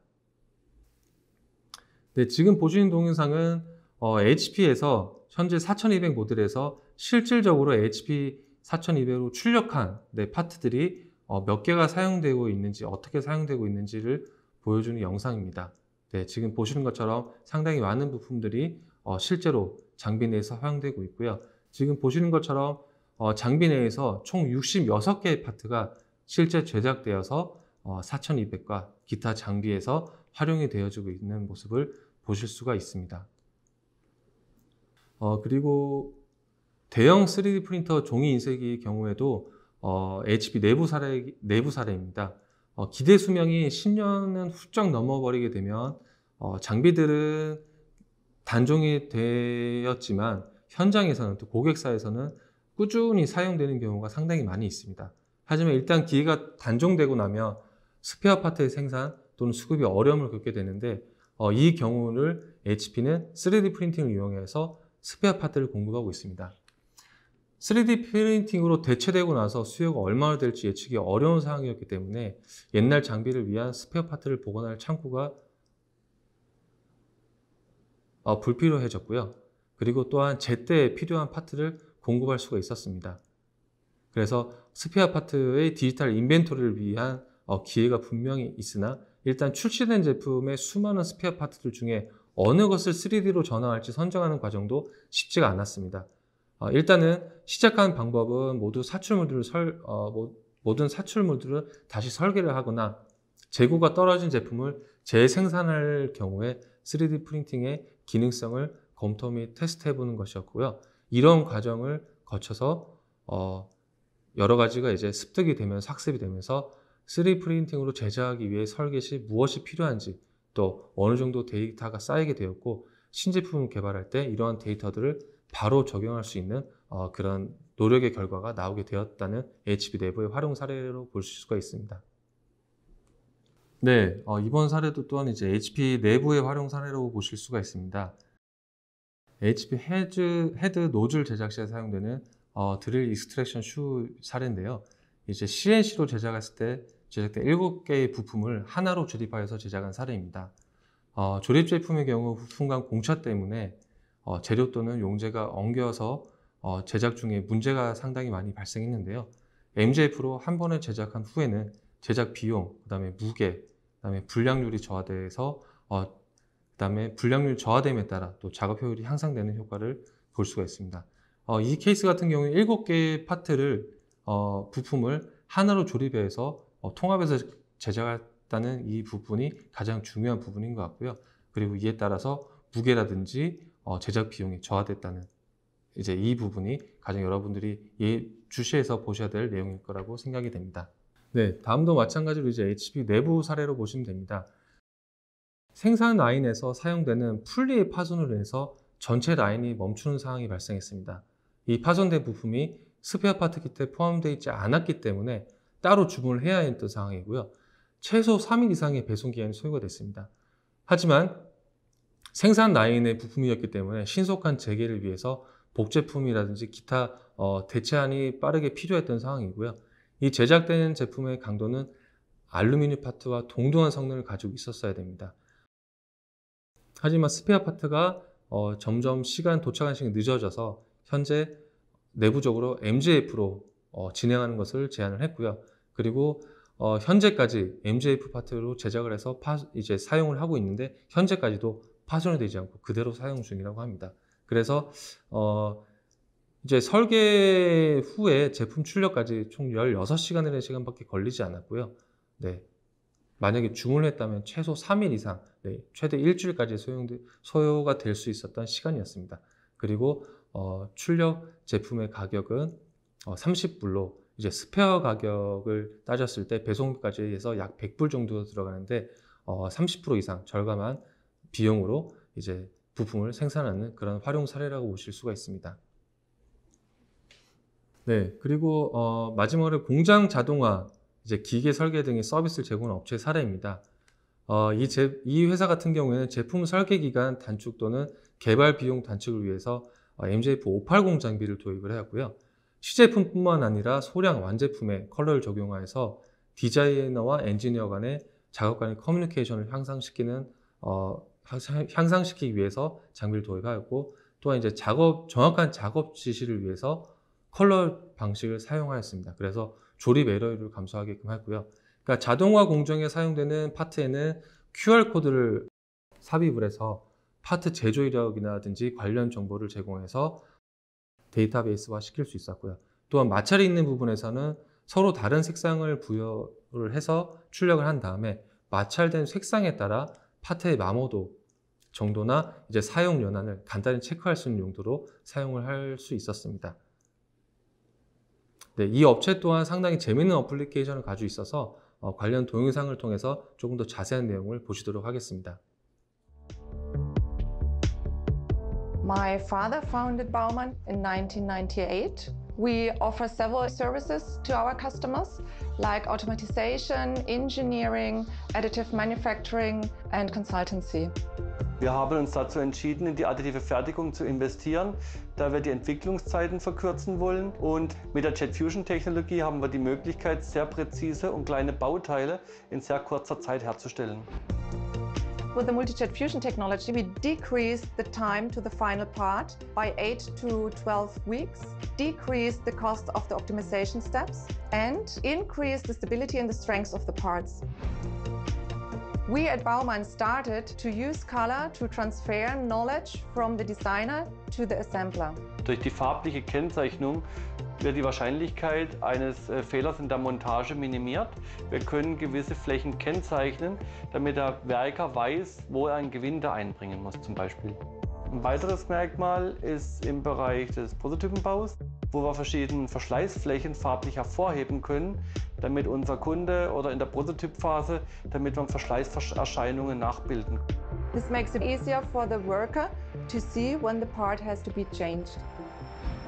네, 지금 보시는 동영상은 어, HP에서 현재 4200 모델에서 실질적으로 HP 4200으로 출력한 네, 파트들이 어, 몇 개가 사용되고 있는지 어떻게 사용되고 있는지를 보여주는 영상입니다. 네, 지금 보시는 것처럼 상당히 많은 부품들이 어, 실제로 장비 내에서 사용되고 있고요. 지금 보시는 것처럼 어, 장비 내에서 총 66개의 파트가 실제 제작되어서 어, 4200과 기타 장비에서 활용이 되어지고 있는 모습을 보실 수가 있습니다. 어, 그리고 대형 3D 프린터 종이 인쇄기의 경우에도 어, HP 내부 사례 내부 사례입니다. 어, 기대 수명이 10년은 훌쩍 넘어버리게 되면 어, 장비들은 단종이 되었지만 현장에서는 또 고객사에서는 꾸준히 사용되는 경우가 상당히 많이 있습니다. 하지만 일단 기계가 단종되고 나면 스페어 파트의 생산 또는 수급이 어려움을 겪게 되는데 어, 이 경우를 HP는 3D 프린팅을 이용해서 스페어 파트를 공급하고 있습니다. 3D 프린팅으로 대체되고 나서 수요가 얼마나 될지 예측이 어려운 상황이었기 때문에 옛날 장비를 위한 스페어 파트를 보관할 창구가 어, 불필요해졌고요. 그리고 또한 제때 필요한 파트를 공급할 수가 있었습니다. 그래서 스페어 파트의 디지털 인벤토리를 위한 어, 기회가 분명히 있으나 일단 출시된 제품의 수많은 스페어 파트들 중에 어느 것을 3D로 전환할지 선정하는 과정도 쉽지가 않았습니다. 어, 일단은 시작한 방법은 모두 사출물들을 설, 어, 뭐, 모든 사출물들을 다시 설계를 하거나 재고가 떨어진 제품을 재생산할 경우에 3D 프린팅의 기능성을 검토 및 테스트해 보는 것이었고요. 이런 과정을 거쳐서 어, 여러 가지가 이제 습득이 되면서 학습이 되면서 3D 프린팅으로 제작하기 위해 설계 시 무엇이 필요한지 또 어느 정도 데이터가 쌓이게 되었고 신제품을 개발할 때 이러한 데이터들을 바로 적용할 수 있는 어, 그런 노력의 결과가 나오게 되었다는 HP 내부의 활용 사례로 볼 수가 있습니다. 네, 어, 이번 사례도 또한 이제 HP 내부의 활용 사례로 보실 수가 있습니다. HP 헤드, 헤드 노즐 제작 시에 사용되는 어, 드릴 익스트랙션 슈 사례인데요. 이제 CNC로 제작했을 때 제작된 7개의 부품을 하나로 조립하여서 제작한 사례입니다. 어, 조립 제품의 경우 부품 간 공차 때문에 어, 재료 또는 용제가 엉겨서 어, 제작 중에 문제가 상당히 많이 발생했는데요. MJF로 한 번에 제작한 후에는 제작 비용, 그다음에 무게, 그다음에 불량률이 저하돼서 어, 그다음에 불량률 저하됨에 따라 또 작업 효율이 향상되는 효과를 볼 수가 있습니다. 어, 이 케이스 같은 경우에 일곱 개의 파트를 어, 부품을 하나로 조립해서 어, 통합해서 제작했다는 이 부분이 가장 중요한 부분인 것 같고요. 그리고 이에 따라서 무게라든지 어, 제작 비용이 저하됐다는 이제 이 부분이 가장 여러분들이 예, 주시해서 보셔야 될 내용일 거라고 생각이 됩니다. 네, 다음도 마찬가지로 이제 HP 내부 사례로 보시면 됩니다. 생산 라인에서 사용되는 풀리의 파손으로 인해서 전체 라인이 멈추는 상황이 발생했습니다. 이 파손된 부품이 스페어 파트 키트에 포함되어 있지 않았기 때문에 따로 주문을 해야 했던 상황이고요. 최소 3일 이상의 배송 기한이 소요가 됐습니다. 하지만 생산 라인의 부품이었기 때문에 신속한 재개를 위해서 복제품이라든지 기타 어, 대체안이 빠르게 필요했던 상황이고요. 이 제작된 제품의 강도는 알루미늄 파트와 동등한 성능을 가지고 있었어야 됩니다. 하지만 스페어 파트가 어, 점점 시간 도착한 시간이 늦어져서 현재 내부적으로 MJF로 어, 진행하는 것을 제안을 했고요. 그리고 어, 현재까지 MJF 파트로 제작을 해서 파, 이제 사용을 하고 있는데 현재까지도 파손이 되지 않고 그대로 사용 중이라고 합니다. 그래서 어 이제 설계 후에 제품 출력까지 총 16시간의 시간밖에 걸리지 않았고요. 네. 만약에 주문했다면 최소 3일 이상, 네, 최대 일주일까지 소용, 소요가 될 수 있었던 시간이었습니다. 그리고 어, 출력 제품의 가격은 어, 30불로 이제 스페어 가격을 따졌을 때 배송비까지 해서 약 100불 정도 들어가는데 어, 30% 이상 절감한 비용으로 이제 부품을 생산하는 그런 활용 사례라고 보실 수가 있습니다. 네, 그리고 어, 마지막으로 공장 자동화, 이제 기계 설계 등의 서비스를 제공하는 업체 사례입니다. 어, 이, 제, 이 회사 같은 경우에는 제품 설계 기간 단축 또는 개발 비용 단축을 위해서 어, MJF 580 장비를 도입을 해왔고요. 시제품뿐만 아니라 소량 완제품에 컬러를 적용하여서 디자이너와 엔지니어 간의 작업 간의 커뮤니케이션을 향상시키는 어, 향상시키기 위해서 장비를 도입하였고 또한 이제 작업 정확한 작업 지시를 위해서 컬러 방식을 사용하였습니다. 그래서 조립 에러율을 감소하게끔 했고요 그러니까 자동화 공정에 사용되는 파트에는 QR 코드를 삽입을 해서 파트 제조 이력이라든지 관련 정보를 제공해서 데이터베이스화 시킬 수 있었고요. 또한 마찰이 있는 부분에서는 서로 다른 색상을 부여를 해서 출력을 한 다음에 마찰된 색상에 따라 파트의 마모도 정도나 이제 사용 연한을 간단히 체크할 수 있는 용도로 사용을 할 수 있었습니다. 네, 이 업체 또한 상당히 재미있는 어플리케이션을 가지고 있어서 어, 관련 동영상을 통해서 조금 더 자세한 내용을 보시도록 하겠습니다. My father founded Baumann in 1998. We offer several services to our customers like automatization, engineering, additive manufacturing, and Consultancy. Wir haben uns dazu entschieden, in die additive Fertigung zu investieren, da wir die Entwicklungszeiten verkürzen wollen. Und mit der Jet Fusion Technologie haben wir die Möglichkeit, sehr präzise und kleine Bauteile in sehr kurzer Zeit herzustellen. With the multi-jet fusion technology, we decrease the time to the final part by 8 to 12 weeks, decrease the cost of the optimization steps, and increase the stability and the strength of the parts. We at Baumann started to use color to transfer knowledge from the designer to the assembler. Durch die farbliche Kennzeichnung wird die Wahrscheinlichkeit eines äh, Fehlers in der Montage minimiert. Wir können gewisse Flächen kennzeichnen, damit der Werker weiß, wo er ein Gewinde einbringen muss zum Beispiel. Ein weiteres Merkmal ist im Bereich des Prototypenbaus, wo wir verschiedene Verschleißflächen farblich hervorheben können, damit unser Kunde oder in der Prototypphase, damit man Verschleißerscheinungen nachbilden. This makes it easier for the worker to see when the part has to be changed.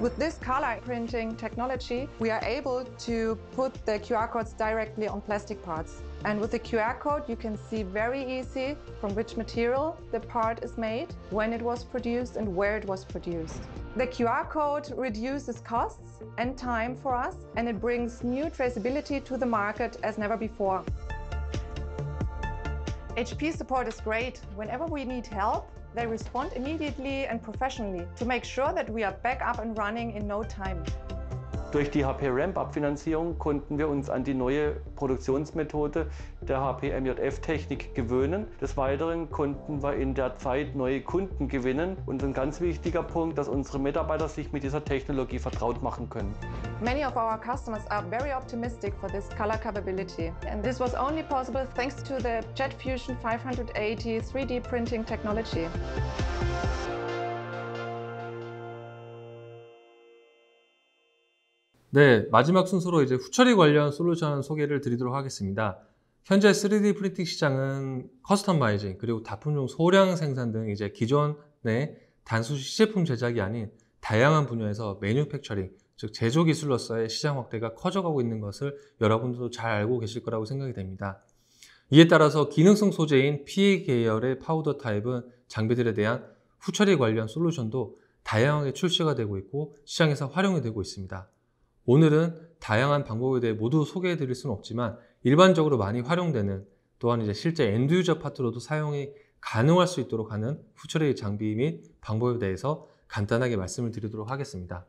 With this color printing technology, we are able to put the QR codes directly on plastic parts. And with the QR code, you can see very easy from which material the part is made, when it was produced and where it was produced. The QR code reduces costs and time for us, and it brings new traceability to the market as never before. HP support is great. Whenever we need help, they respond immediately and professionally to make sure that we are back up and running in no time. Durch die HP Ramp-Up-Finanzierung konnten wir uns an die neue Produktionsmethode der HP MJF-Technik gewöhnen. Des Weiteren konnten wir in der Zeit neue Kunden gewinnen und ein ganz wichtiger Punkt, dass unsere Mitarbeiter sich mit dieser Technologie vertraut machen können. Many of our customers are very optimistic for this color capability and this was only possible thanks to the JetFusion 580 3D printing technology. 네, 마지막 순서로 이제 후처리 관련 솔루션 소개를 드리도록 하겠습니다. 현재 3D 프린팅 시장은 커스텀마이징 그리고 다품종 소량 생산 등 이제 기존의 단순 시제품 제작이 아닌 다양한 분야에서 매뉴팩처링 즉 제조 기술로서의 시장 확대가 커져가고 있는 것을 여러분들도 잘 알고 계실 거라고 생각이 됩니다. 이에 따라서 기능성 소재인 PA 계열의 파우더 타입은 장비들에 대한 후처리 관련 솔루션도 다양하게 출시가 되고 있고 시장에서 활용이 되고 있습니다. 오늘은 다양한 방법에 대해 모두 소개해 드릴 수는 없지만 일반적으로 많이 활용되는 또한 이제 실제 엔드 유저 파트로도 사용이 가능할 수 있도록 하는 후처리 장비 및 방법에 대해서 간단하게 말씀을 드리도록 하겠습니다.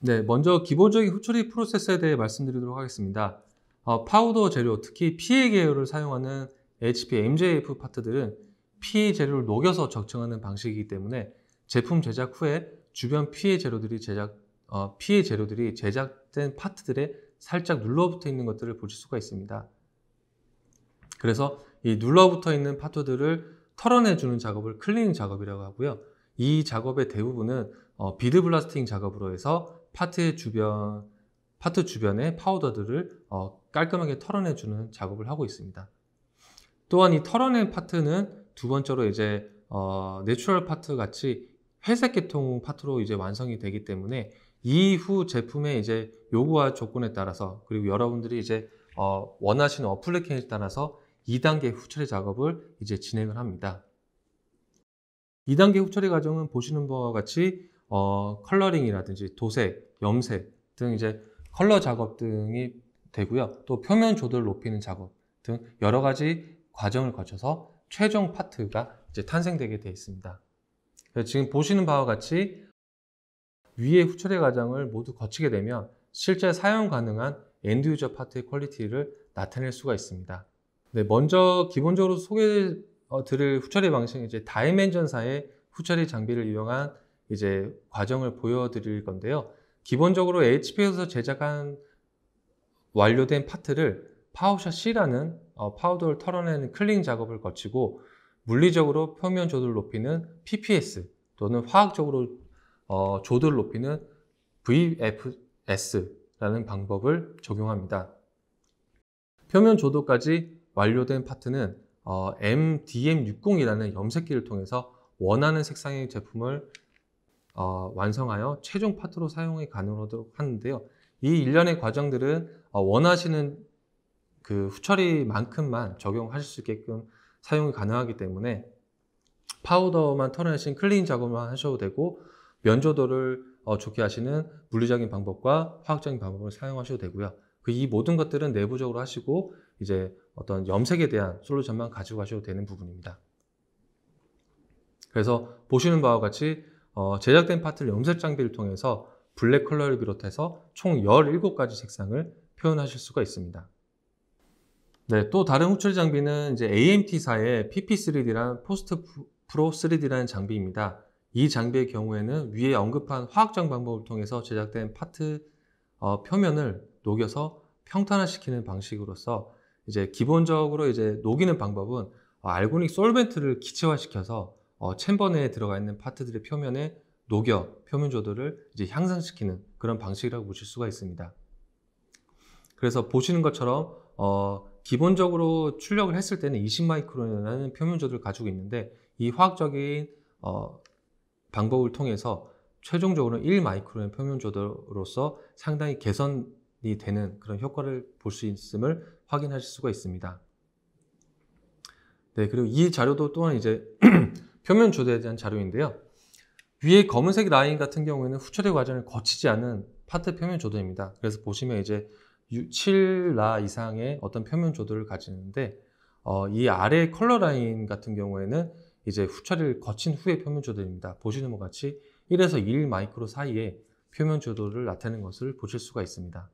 네, 먼저 기본적인 후처리 프로세스에 대해 말씀드리도록 하겠습니다. 어, 파우더 재료, 특히 피해 계열을 사용하는 HP MJF 파트들은 피해 재료를 녹여서 적정하는 방식이기 때문에 제품 제작 후에 주변 피해 재료들이 제작, 어, 피해 재료들이 제작된 파트들에 살짝 눌러붙어 있는 것들을 보실 수가 있습니다. 그래서 이 눌러붙어 있는 파트들을 털어내주는 작업을 클리닝 작업이라고 하고요. 이 작업의 대부분은 어, 비드 블라스팅 작업으로 해서 파트의 주변, 파트 주변의 파우더들을 어, 깔끔하게 털어내주는 작업을 하고 있습니다. 또한 이 털어낸 파트는 두 번째로 이제 어, 내추럴 파트 같이 회색 계통 파트로 이제 완성이 되기 때문에 이후 제품의 이제 요구와 조건에 따라서 그리고 여러분들이 이제 어, 원하시는 어플리케이션에 따라서 2단계 후처리 작업을 이제 진행을 합니다. 2단계 후처리 과정은 보시는 바와 같이 어, 컬러링이라든지 도색, 염색 등 이제 컬러 작업 등이 되고요. 또 표면 조도를 높이는 작업 등 여러 가지 과정을 거쳐서 최종 파트가 이제 탄생되게 되어 있습니다. 지금 보시는 바와 같이 위의 후처리 과정을 모두 거치게 되면 실제 사용 가능한 엔드유저 파트의 퀄리티를 나타낼 수가 있습니다. 네, 먼저 기본적으로 소개 해 드릴 후처리 방식은 이제 다이멘전사의 후처리 장비를 이용한 이제 과정을 보여드릴 건데요. 기본적으로 HP에서 제작한 완료된 파트를 파우샷 C라는 어, 파우더를 털어내는 클링 작업을 거치고 물리적으로 표면 조도를 높이는 PPS 또는 화학적으로 어, 조도를 높이는 VFS라는 방법을 적용합니다. 표면 조도까지 완료된 파트는 어, MDM60이라는 염색기를 통해서 원하는 색상의 제품을 어, 완성하여 최종 파트로 사용이 가능하도록 하는데요. 이 일련의 과정들은 어, 원하시는 그 후처리만큼만 적용하실 수 있게끔 사용이 가능하기 때문에 파우더만 털어내신 클린 작업만 하셔도 되고 면조도를 어, 좋게 하시는 물리적인 방법과 화학적인 방법을 사용하셔도 되고요. 그 이 모든 것들은 내부적으로 하시고 이제 어떤 염색에 대한 솔루션만 가지고 가셔도 되는 부분입니다. 그래서 보시는 바와 같이 어, 제작된 파트를 염색 장비를 통해서 블랙 컬러를 비롯해서 총 17가지 색상을 표현하실 수가 있습니다. 네, 또 다른 호출 장비는 이제 AMT사의 PP3D란 포스트 프로 3D라는 장비입니다. 이 장비의 경우에는 위에 언급한 화학적 방법을 통해서 제작된 파트 어, 표면을 녹여서 평탄화시키는 방식으로서 이제 기본적으로 이제 녹이는 방법은 어, 알고닉 솔벤트를 기체화시켜서 어, 챔버 내에 들어가 있는 파트들의 표면에 녹여 표면 조도를 이제 향상시키는 그런 방식이라고 보실 수가 있습니다. 그래서 보시는 것처럼 어, 기본적으로 출력을 했을 때는 20 마이크론이라는 표면 조도를 가지고 있는데 이 화학적인 어, 방법을 통해서 최종적으로 1마이크론의 표면 조도로서 상당히 개선이 되는 그런 효과를 볼 수 있음을 확인하실 수가 있습니다. 네, 그리고 이 자료도 또한 이제 (clears throat) 표면 조도에 대한 자료인데요. 위에 검은색 라인 같은 경우에는 후처리 과정을 거치지 않은 파트 표면 조도입니다. 그래서 보시면 이제 7라 이상의 어떤 표면 조도를 가지는데 어, 이 아래 컬러 라인 같은 경우에는 이제 후처리를 거친 후의 표면조도입니다. 보시는 것 같이 1에서 1 마이크로 사이에 표면조도를 나타내는 것을 보실 수가 있습니다.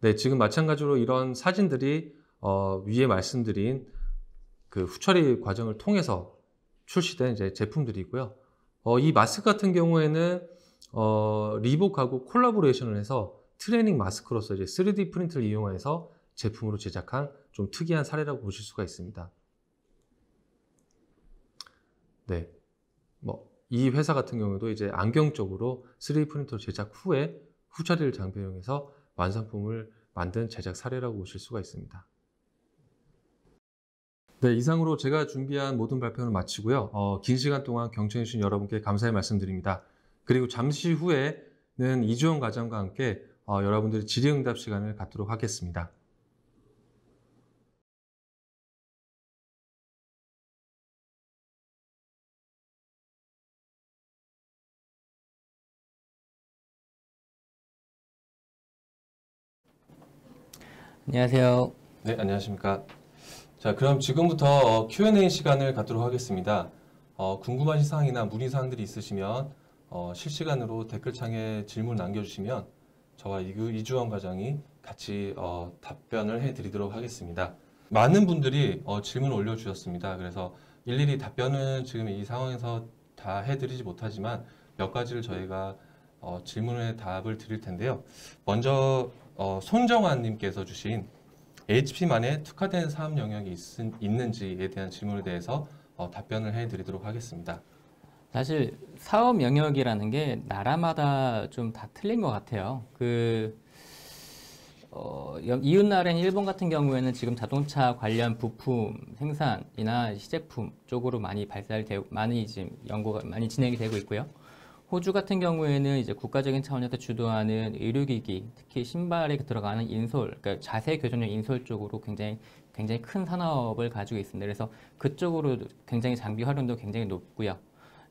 네, 지금 마찬가지로 이런 사진들이 어, 위에 말씀드린 그 후처리 과정을 통해서 출시된 이제 제품들이고요. 어, 이 마스크 같은 경우에는 어, 리복하고 콜라보레이션을 해서 트레이닝 마스크로서 이제 3D 프린트를 이용해서 제품으로 제작한 좀 특이한 사례라고 보실 수가 있습니다. 네. 뭐, 이 회사 같은 경우도 이제 안경 적으로 3D 프린터 제작 후에 후처리를 장비용해서 완성품을 만든 제작 사례라고 보실 수가 있습니다. 네, 이상으로 제가 준비한 모든 발표는 마치고요. 어, 긴 시간 동안 경청해주신 여러분께 감사의 말씀드립니다. 그리고 잠시 후에는 이주영 과장과 함께 어, 여러분들의 질의응답 시간을 갖도록 하겠습니다. 안녕하세요. 네, 안녕하십니까. 자, 그럼 지금부터 어, Q&A 시간을 갖도록 하겠습니다. 어, 궁금하신 사항이나 문의 사항들이 있으시면 어, 실시간으로 댓글창에 질문 남겨주시면 저와 이규, 이주원 과장이 같이 어, 답변을 해드리도록 하겠습니다. 많은 분들이 어, 질문 올려주셨습니다. 그래서 일일이 답변은 지금 이 상황에서 다 해드리지 못하지만 몇 가지를 저희가 어, 질문에 답을 드릴 텐데요. 먼저 어, 손정환님께서 주신 HP만의 특화된 사업 영역이 있, 있 는지에 대한 질문에 대해서 어, 답변을 해드리도록 하겠습니다. 사실 사업 영역이라는 게 나라마다 좀 다 틀린 것 같아요. 그 어, 이웃나라인 일본 같은 경우에는 지금 자동차 관련 부품 생산이나 시제품 쪽으로 많이 발달되고 많이 지금 연구가 많이 진행이 되고 있고요. 호주 같은 경우에는 이제 국가적인 차원에서 주도하는 의료기기, 특히 신발에 들어가는 인솔, 그러니까 자세 교정용 인솔 쪽으로 굉장히 굉장히 큰 산업을 가지고 있습니다. 그래서 그쪽으로 굉장히 장비 활용도 굉장히 높고요.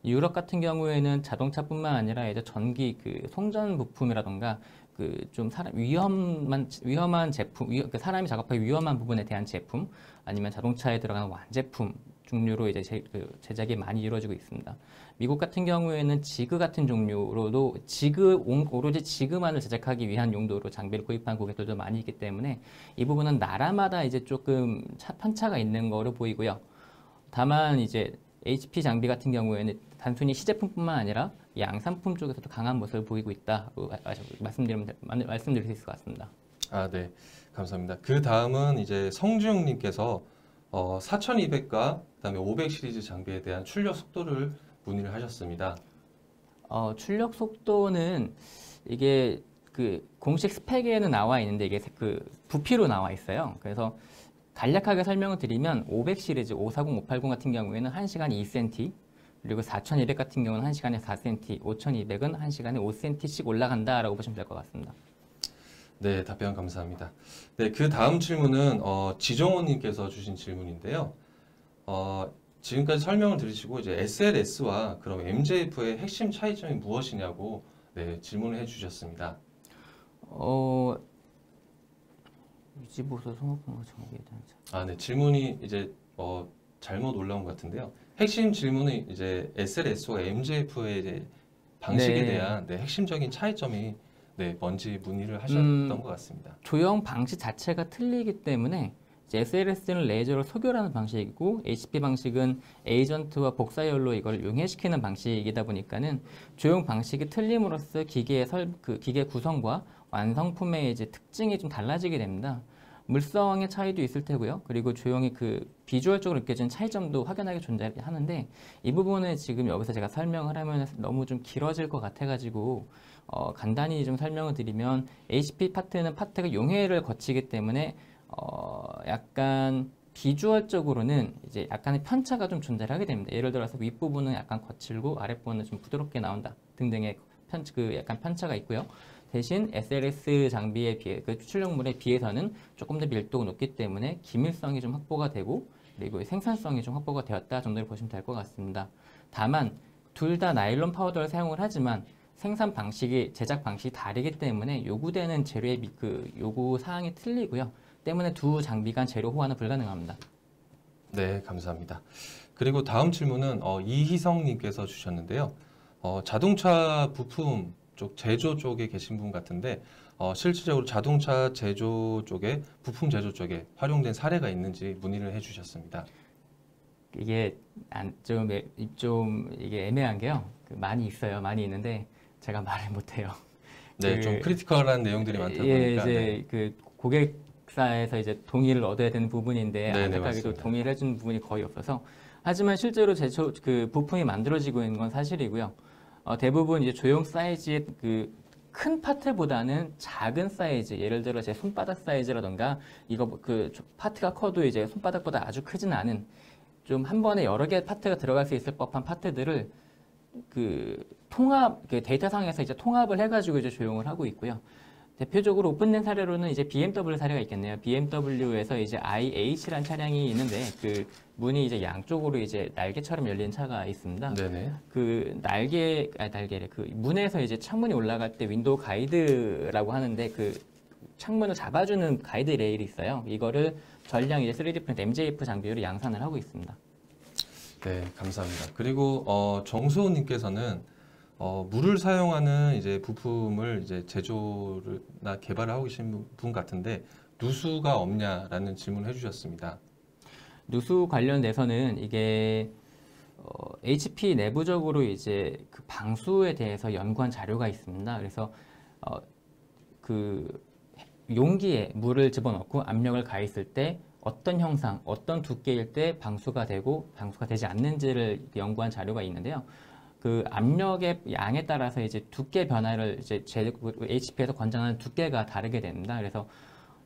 유럽 같은 경우에는 자동차뿐만 아니라 이제 전기 그 송전 부품이라던가 그 좀 사람 위험한 위험한 제품, 위, 그 사람이 작업할 위험한 부분에 대한 제품 아니면 자동차에 들어가는 완제품 종류로 이제 제, 그 제작이 많이 이루어지고 있습니다. 미국 같은 경우에는 지그 같은 종류로도 지그 오로지 지그만을 제작하기 위한 용도로 장비를 구입한 고객들도 많이 있기 때문에 이 부분은 나라마다 이제 조금 차, 편차가 있는 거로 보이고요. 다만 이제 HP 장비 같은 경우에는 단순히 시제품뿐만 아니라 양산품 쪽에서도 강한 모습을 보이고 있다고 말씀드리면 말씀드릴 수 있을 것 같습니다. 아, 네. 감사합니다. 그 다음은 이제 성주영 님께서 어, 4200과 그다음에 500 시리즈 장비에 대한 출력 속도를 문의를 하셨습니다. 어, 출력 속도는 이게 그 공식 스펙에는 나와 있는데 이게 그 부피로 나와 있어요. 그래서 간략하게 설명을 드리면 500 시리즈 540, 580 같은 경우에는 1시간 2cm 그리고 4200 같은 경우는 1시간에 4cm, 5200은 1시간에 5cm씩 올라간다라고 보시면 될 것 같습니다. 네, 답변 감사합니다. 네, 그 다음 질문은 어, 지종호님께서 주신 질문인데요. 어, 지금까지 설명을 들으시고 이제 SLS와 그럼 MJF의 핵심 차이점이 무엇이냐고 네, 질문을 해주셨습니다. 어 유지보수 성공과 정비에 대한 아, 네 질문이 이제 어, 잘못 올라온 것 같은데요. 핵심 질문은 이제 SLS와 MJF의 방식에 네. 대한 네, 핵심적인 차이점이 네, 뭔지 문의를 하셨던 음, 것 같습니다. 조형 방식 자체가 틀리기 때문에 SLS는 레이저로소결라는 방식이고 HP 방식은 에이전트와 복사열로 이걸 용해시키는 방식이다 보니까는 조형 방식이 틀림으로써 기계의 설, 그 기계 구성과 완성품의 이제 특징이 좀 달라지게 됩니다. 물성의 차이도 있을 테고요. 그리고 조형히그 비주얼적으로 느껴지는 차이점도 확연하게 존재하는데 이 부분은 지금 여기서 제가 설명을 하면 너무 좀 길어질 것 같아가지고 어, 간단히 좀 설명을 드리면 HP 파트는 파트가 용해를 거치기 때문에 어, 약간 비주얼적으로는 이제 약간의 편차가 좀 존재를 하게 됩니다. 예를 들어서 윗부분은 약간 거칠고 아랫부분은 좀 부드럽게 나온다 등등의 편, 그 약간 편차가 있고요. 대신 SLS 장비에 비해 그 추출력물에 비해서는 조금 더 밀도가 높기 때문에 기밀성이 좀 확보가 되고 그리고 생산성이 좀 확보가 되었다 정도를 보시면 될 것 같습니다. 다만 둘 다 나일론 파우더를 사용을 하지만 생산 방식이 제작 방식이 다르기 때문에 요구되는 재료의 그 요구 사항이 틀리고요. 때문에 두 장비 간 재료 호환은 불가능합니다. 네, 감사합니다. 그리고 다음 질문은 어, 이희성님께서 주셨는데요. 어, 자동차 부품 쪽 제조 쪽에 계신 분 같은데 어, 실질적으로 자동차 제조 쪽에 부품 제조 쪽에 활용된 사례가 있는지 문의를 해주셨습니다. 이게 좀, 좀 이게 애매한 게요. 그 많이 있어요. 많이 있는데 제가 말을 못해요. 네, 그, 좀 크리티컬한 내용들이 많다 예, 보니까. 예, 이제 네. 그 고객 역사에서 이제 동의를 얻어야 되는 부분인데 네네, 네, 안타깝게도 맞습니다. 동의를 해준 부분이 거의 없어서 하지만 실제로 제조 그 부품이 만들어지고 있는 건 사실이고요. 어, 대부분 이제 조형 사이즈의 그 큰 파트보다는 작은 사이즈, 예를 들어 제 손바닥 사이즈라던가 이거 그 파트가 커도 이제 손바닥보다 아주 크진 않은 좀 한 번에 여러 개의 파트가 들어갈 수 있을 법한 파트들을 그 통합 그 데이터상에서 이제 통합을 해가지고 이제 조용을 하고 있고요. 대표적으로 오픈된 사례로는 이제 BMW 사례가 있겠네요. BMW에서 이제 i h 는 차량이 있는데 그 문이 이제 양쪽으로 이제 날개처럼 열린 차가 있습니다. 네네. 그 날개, 아 날개래. 그 문에서 이제 창문이 올라갈 때 윈도우 가이드라고 하는데 그 창문을 잡아주는 가이드 레일이 있어요. 이거를 전량 이제 3D 프린트 MJF 장비로 양산을 하고 있습니다. 네, 감사합니다. 그리고 어, 정수호님께서는 어, 물을 사용하는 이제 부품을 이제 제조나 개발을 하고 계신 분 같은데 누수가 없냐라는 질문을 해주셨습니다. 누수 관련돼서는 이게 어, HP 내부적으로 이제 그 방수에 대해서 연구한 자료가 있습니다. 그래서 어, 그 용기에 물을 집어넣고 압력을 가했을 때 어떤 형상, 어떤 두께일 때 방수가 되고 방수가 되지 않는지를 연구한 자료가 있는데요. 그 압력의 양에 따라서 이제 두께 변화를 이제 제, HP에서 권장하는 두께가 다르게 됩니다. 그래서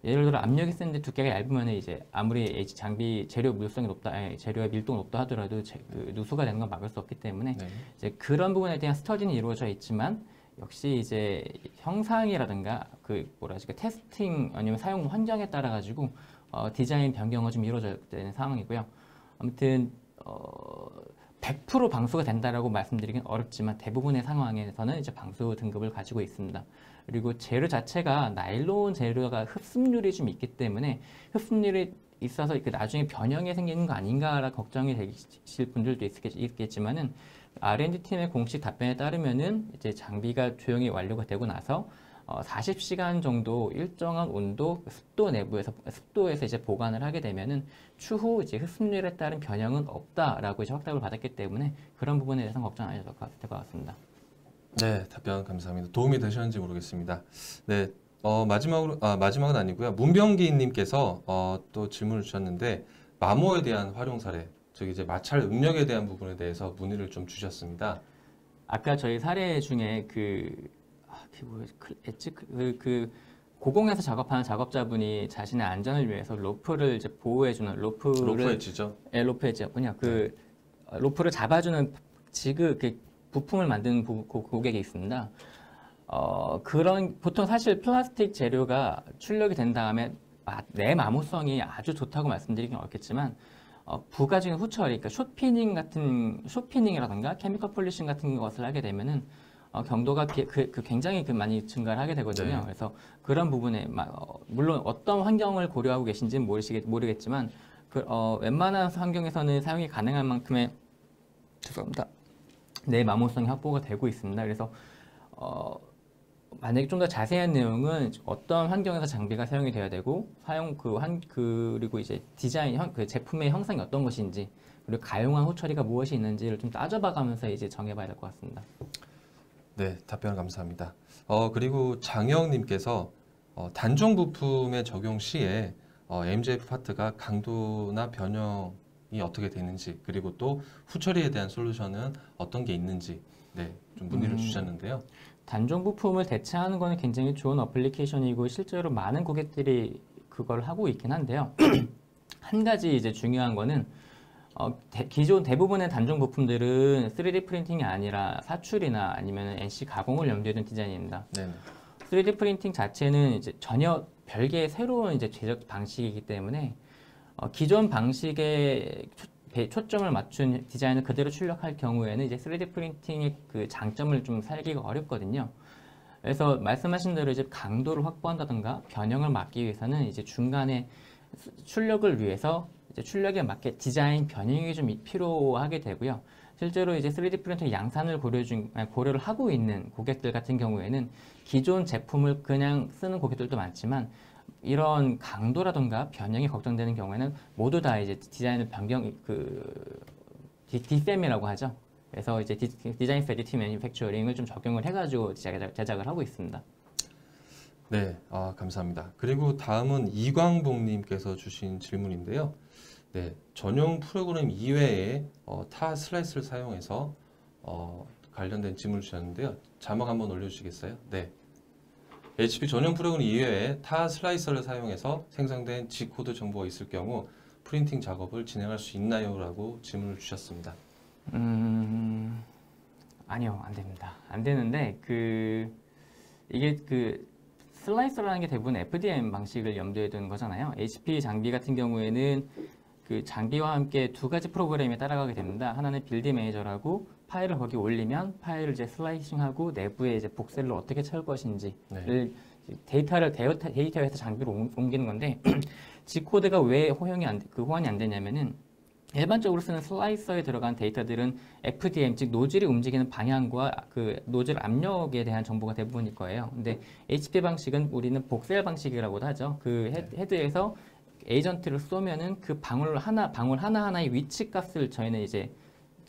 예를 들어 압력이 센데 두께가 얇으면 이제 아무리 H 장비 재료 물성이 높다, 아니, 재료의 밀도가 높다 하더라도 제, 그 누수가 되는 건 막을 수 없기 때문에 네. 이제 그런 부분에 대한 스터디는 이루어져 있지만 역시 이제 형상이라든가 그 뭐라지 그 테스팅 아니면 사용 환경에 따라 가지고 어, 디자인 변경을좀 이루어져야 되는 상황이고요. 아무튼 어, 100% 방수가 된다라고 말씀드리긴 어렵지만 대부분의 상황에서는 이제 방수 등급을 가지고 있습니다. 그리고 재료 자체가 나일론 재료가 흡습률이 좀 있기 때문에 흡습률이 있어서 나중에 변형이 생기는 거 아닌가라 걱정이 되실 분들도 있겠지만은 R&D 팀의 공식 답변에 따르면은 이제 장비가 조용히 완료가 되고 나서 40시간 어, 정도 일정한 온도, 그 습도 내부에서 습도에서 이제 보관을 하게 되면은 추후 이제 흡수율에 따른 변형은 없다라고 이제 확답을 받았기 때문에 그런 부분에 대해서 는 걱정 안 하셔도 될 것 같습니다. 네, 답변 감사합니다. 도움이 되셨는지 모르겠습니다. 네, 어, 마지막으로 아, 마지막은 아니고요. 문병기님께서 어, 또 질문을 주셨는데 마모에 대한 활용 사례, 즉 이제 마찰 음력에 대한 부분에 대해서 문의를 좀 주셨습니다. 아까 저희 사례 중에 그 피부에 엣지 그, 그 고공에서 작업하는 작업자분이 자신의 안전을 위해서 로프를 이제 보호해주는 로프를 로프의 지점 예, 로프의 지점 뭐냐 그 네. 어, 로프를 잡아주는 지그 그 부품을 만드는 고, 고 객이 있습니다. 어 그런 보통 사실 플라스틱 재료가 출력이 된 다음에 마, 내 마모성이 아주 좋다고 말씀드리긴 어렵겠지만 어, 부가적인 후처리, 그러니까 쇼피닝 같은 쇼피닝이라든가 케미컬 폴리싱 같은 것을 하게 되면은 어, 경도가 게, 그, 그 굉장히 그 많이 증가를 하게 되거든요. 네. 그래서 그런 부분에 막, 어, 물론 어떤 환경을 고려하고 계신지는 모르시겠, 모르겠지만 그, 어, 웬만한 환경에서는 사용이 가능한 만큼의 죄송합니다. 내 마모성이 확보가 되고 있습니다. 그래서 어, 만약에 좀 더 자세한 내용은 어떤 환경에서 장비가 사용이 돼야 되고 사용 그한 그리고 이제 디자인 형, 그 제품의 형상이 어떤 것인지 그리고 가용한 후 처리가 무엇이 있는지를 좀 따져봐가면서 이제 정해봐야 될 것 같습니다. 네, 답변 감사합니다. 어, 그리고 장영님께서 어, 단종 부품의 적용 시에 어, MJF 파트가 강도나 변형이 어떻게 되는지 그리고 또 후처리에 대한 솔루션은 어떤 게 있는지 네, 좀 문의를 음. 주셨는데요. 단종 부품을 대체하는 것은 굉장히 좋은 어플리케이션이고 실제로 많은 고객들이 그걸 하고 있긴 한데요. (clears throat) 한 가지 이제 중요한 거는 어, 대, 기존 대부분의 단종 부품들은 3D 프린팅이 아니라 사출이나 아니면 NC 가공을 염두에 둔 디자인입니다. 네 3D 프린팅 자체는 이제 전혀 별개의 새로운 이제 제작 방식이기 때문에 어, 기존 방식에 초, 점을 맞춘 디자인을 그대로 출력할 경우에는 이제 3D 프린팅의 그 장점을 좀 살기가 어렵거든요. 그래서 말씀하신 대로 이제 강도를 확보한다든가 변형을 막기 위해서는 이제 중간에 출력을 위해서 이제 출력에 맞게 디자인 변형이 좀 필요하게 되고요. 실제로 이제 3D 프린터 양산을 고려 중, 고려를 하고 있는 고객들 같은 경우에는 기존 제품을 그냥 쓰는 고객들도 많지만 이런 강도라든가 변형이 걱정되는 경우에는 모두 다 이제 디자인을 변경, 그, 디셈이라고 하죠. 그래서 이제 디, 디자인 스테디 매니팩처링을 좀 적용을 해가지고 제작, 제작을 하고 있습니다. 네, 아, 감사합니다. 그리고 다음은 이광복님께서 주신 질문인데요. 네, 전용 프로그램 이외에 어, 타 슬라이스를 사용해서 어, 관련된 질문을 주셨는데요. 자막 한번 올려주시겠어요? 네. HP 전용 프로그램 이외에 타 슬라이서를 사용해서 생성된 G코드 정보가 있을 경우 프린팅 작업을 진행할 수 있나요? 라고 질문을 주셨습니다. 음... 아니요, 안 됩니다. 안 되는데 그 이게 그 슬라이서라는 게 대부분 FDM 방식을 염두에 둔 거잖아요. HP 장비 같은 경우에는 그 장비와 함께 두 가지 프로그램이 따라가게 됩니다. 하나는 빌드 매니저라고 파일을 거기 올리면 파일을 이제 슬라이싱하고 내부에 이제 복셀로 어떻게 채울 것인지 네. 데이터를 데이터에서 장비로 옮기는 건데 G (clears throat) 코드가 왜 호용이 안, 그 호환이 안 되냐면은 일반적으로 쓰는 슬라이서에 들어간 데이터들은 FDM, 즉 노즐이 움직이는 방향과 그 노즐 압력에 대한 정보가 대부분일 거예요. 근데 HP 방식은 우리는 복셀 방식이라고도 하죠. 그 네. 헤드에서 에이전트를 쏘면은 그 방울 하나, 방울 하나하나의 위치 값을 저희는 이제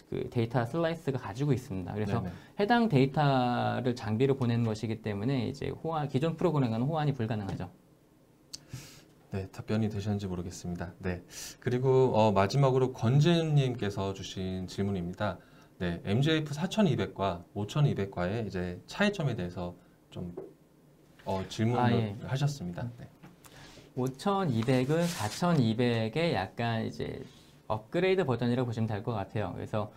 그 데이터 슬라이스가 가지고 있습니다. 그래서 네네. 네. 해당 데이터를 장비로 보내는 것이기 때문에 이제 호환, 기존 프로그램과는 호환이 불가능하죠. 네, 답변이 되셨는지 모르겠습니다. 네. 그리고 어, 마지막으로 권재님께서 주신 질문입니다. 네, MJF 4200과 5200과의 이제 차이점에 대해서 좀 어, 질문을 아, 예. 하셨습니다. 네. 5200은 4200의 약간 이제 업그레이드 버전이라고 보시면 될 것 같아요. 그래서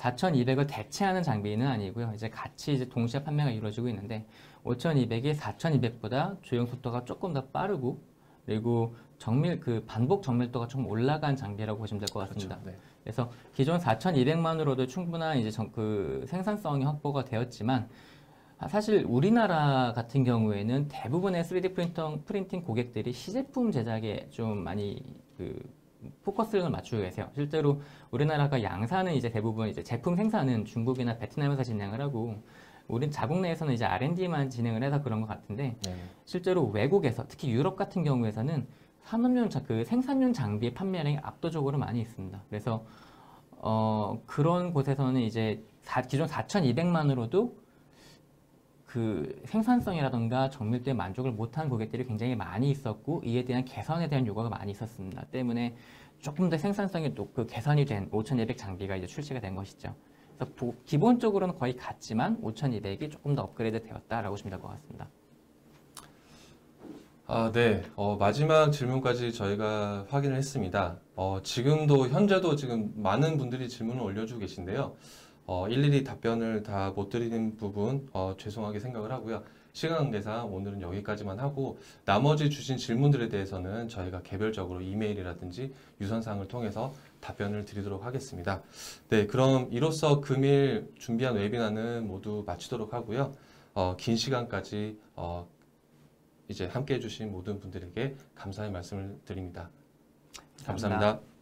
4200을 대체하는 장비는 아니고요. 이제 같이 이제 동시에 판매가 이루어지고 있는데 5200이 4200보다 조용 속도가 조금 더 빠르고 그리고 정밀 그 반복 정밀도가 좀 올라간 장비라고 보시면 될것 그렇죠. 같습니다. 그렇죠. 네. 그래서 기존 4,200만으로도 충분한 이제 정, 그 생산성이 확보가 되었지만 아, 사실 우리나라 같은 경우에는 대부분의 3D 프린터, 프린팅 고객들이 시제품 제작에 좀 많이 그 포커스를 맞추고 계세요. 실제로 우리나라가 양산은 이제 대부분 이제 제품 생산은 중국이나 베트남에서 진행을 하고 우린 자국 내에서는 이제 R&D만 진행을 해서 그런 것 같은데 네. 실제로 외국에서 특히 유럽 같은 경우에서는 산업용 그 생산용 장비의 판매량이 압도적으로 많이 있습니다. 그래서 어, 그런 곳에서는 이제 사, 기존 4,200만으로도 그 생산성이라던가 정밀도에 만족을 못한 고객들이 굉장히 많이 있었고 이에 대한 개선에 대한 요구가 많이 있었습니다. 때문에 조금 더 생산성이 또 그 개선이 된 5,200 장비가 이제 출시가 된 것이죠. 그래서 기본적으로는 거의 같지만 5,200이 조금 더 업그레이드 되었다라고 보시면 될 것 같습니다. 아, 네. 어, 마지막 질문까지 저희가 확인을 했습니다. 어, 지금도, 현재도 지금 많은 분들이 질문을 올려주고 계신데요. 어, 일일이 답변을 다 못 드리는 부분, 어, 죄송하게 생각을 하고요. 시간 관계상 오늘은 여기까지만 하고, 나머지 주신 질문들에 대해서는 저희가 개별적으로 이메일이라든지 유선상을 통해서 답변을 드리도록 하겠습니다. 네, 그럼 이로써 금일 준비한 웨비나는 모두 마치도록 하고요. 어, 긴 시간까지 어, 이제 함께 해주신 모든 분들에게 감사의 말씀을 드립니다 감사합니다. 감사합니다.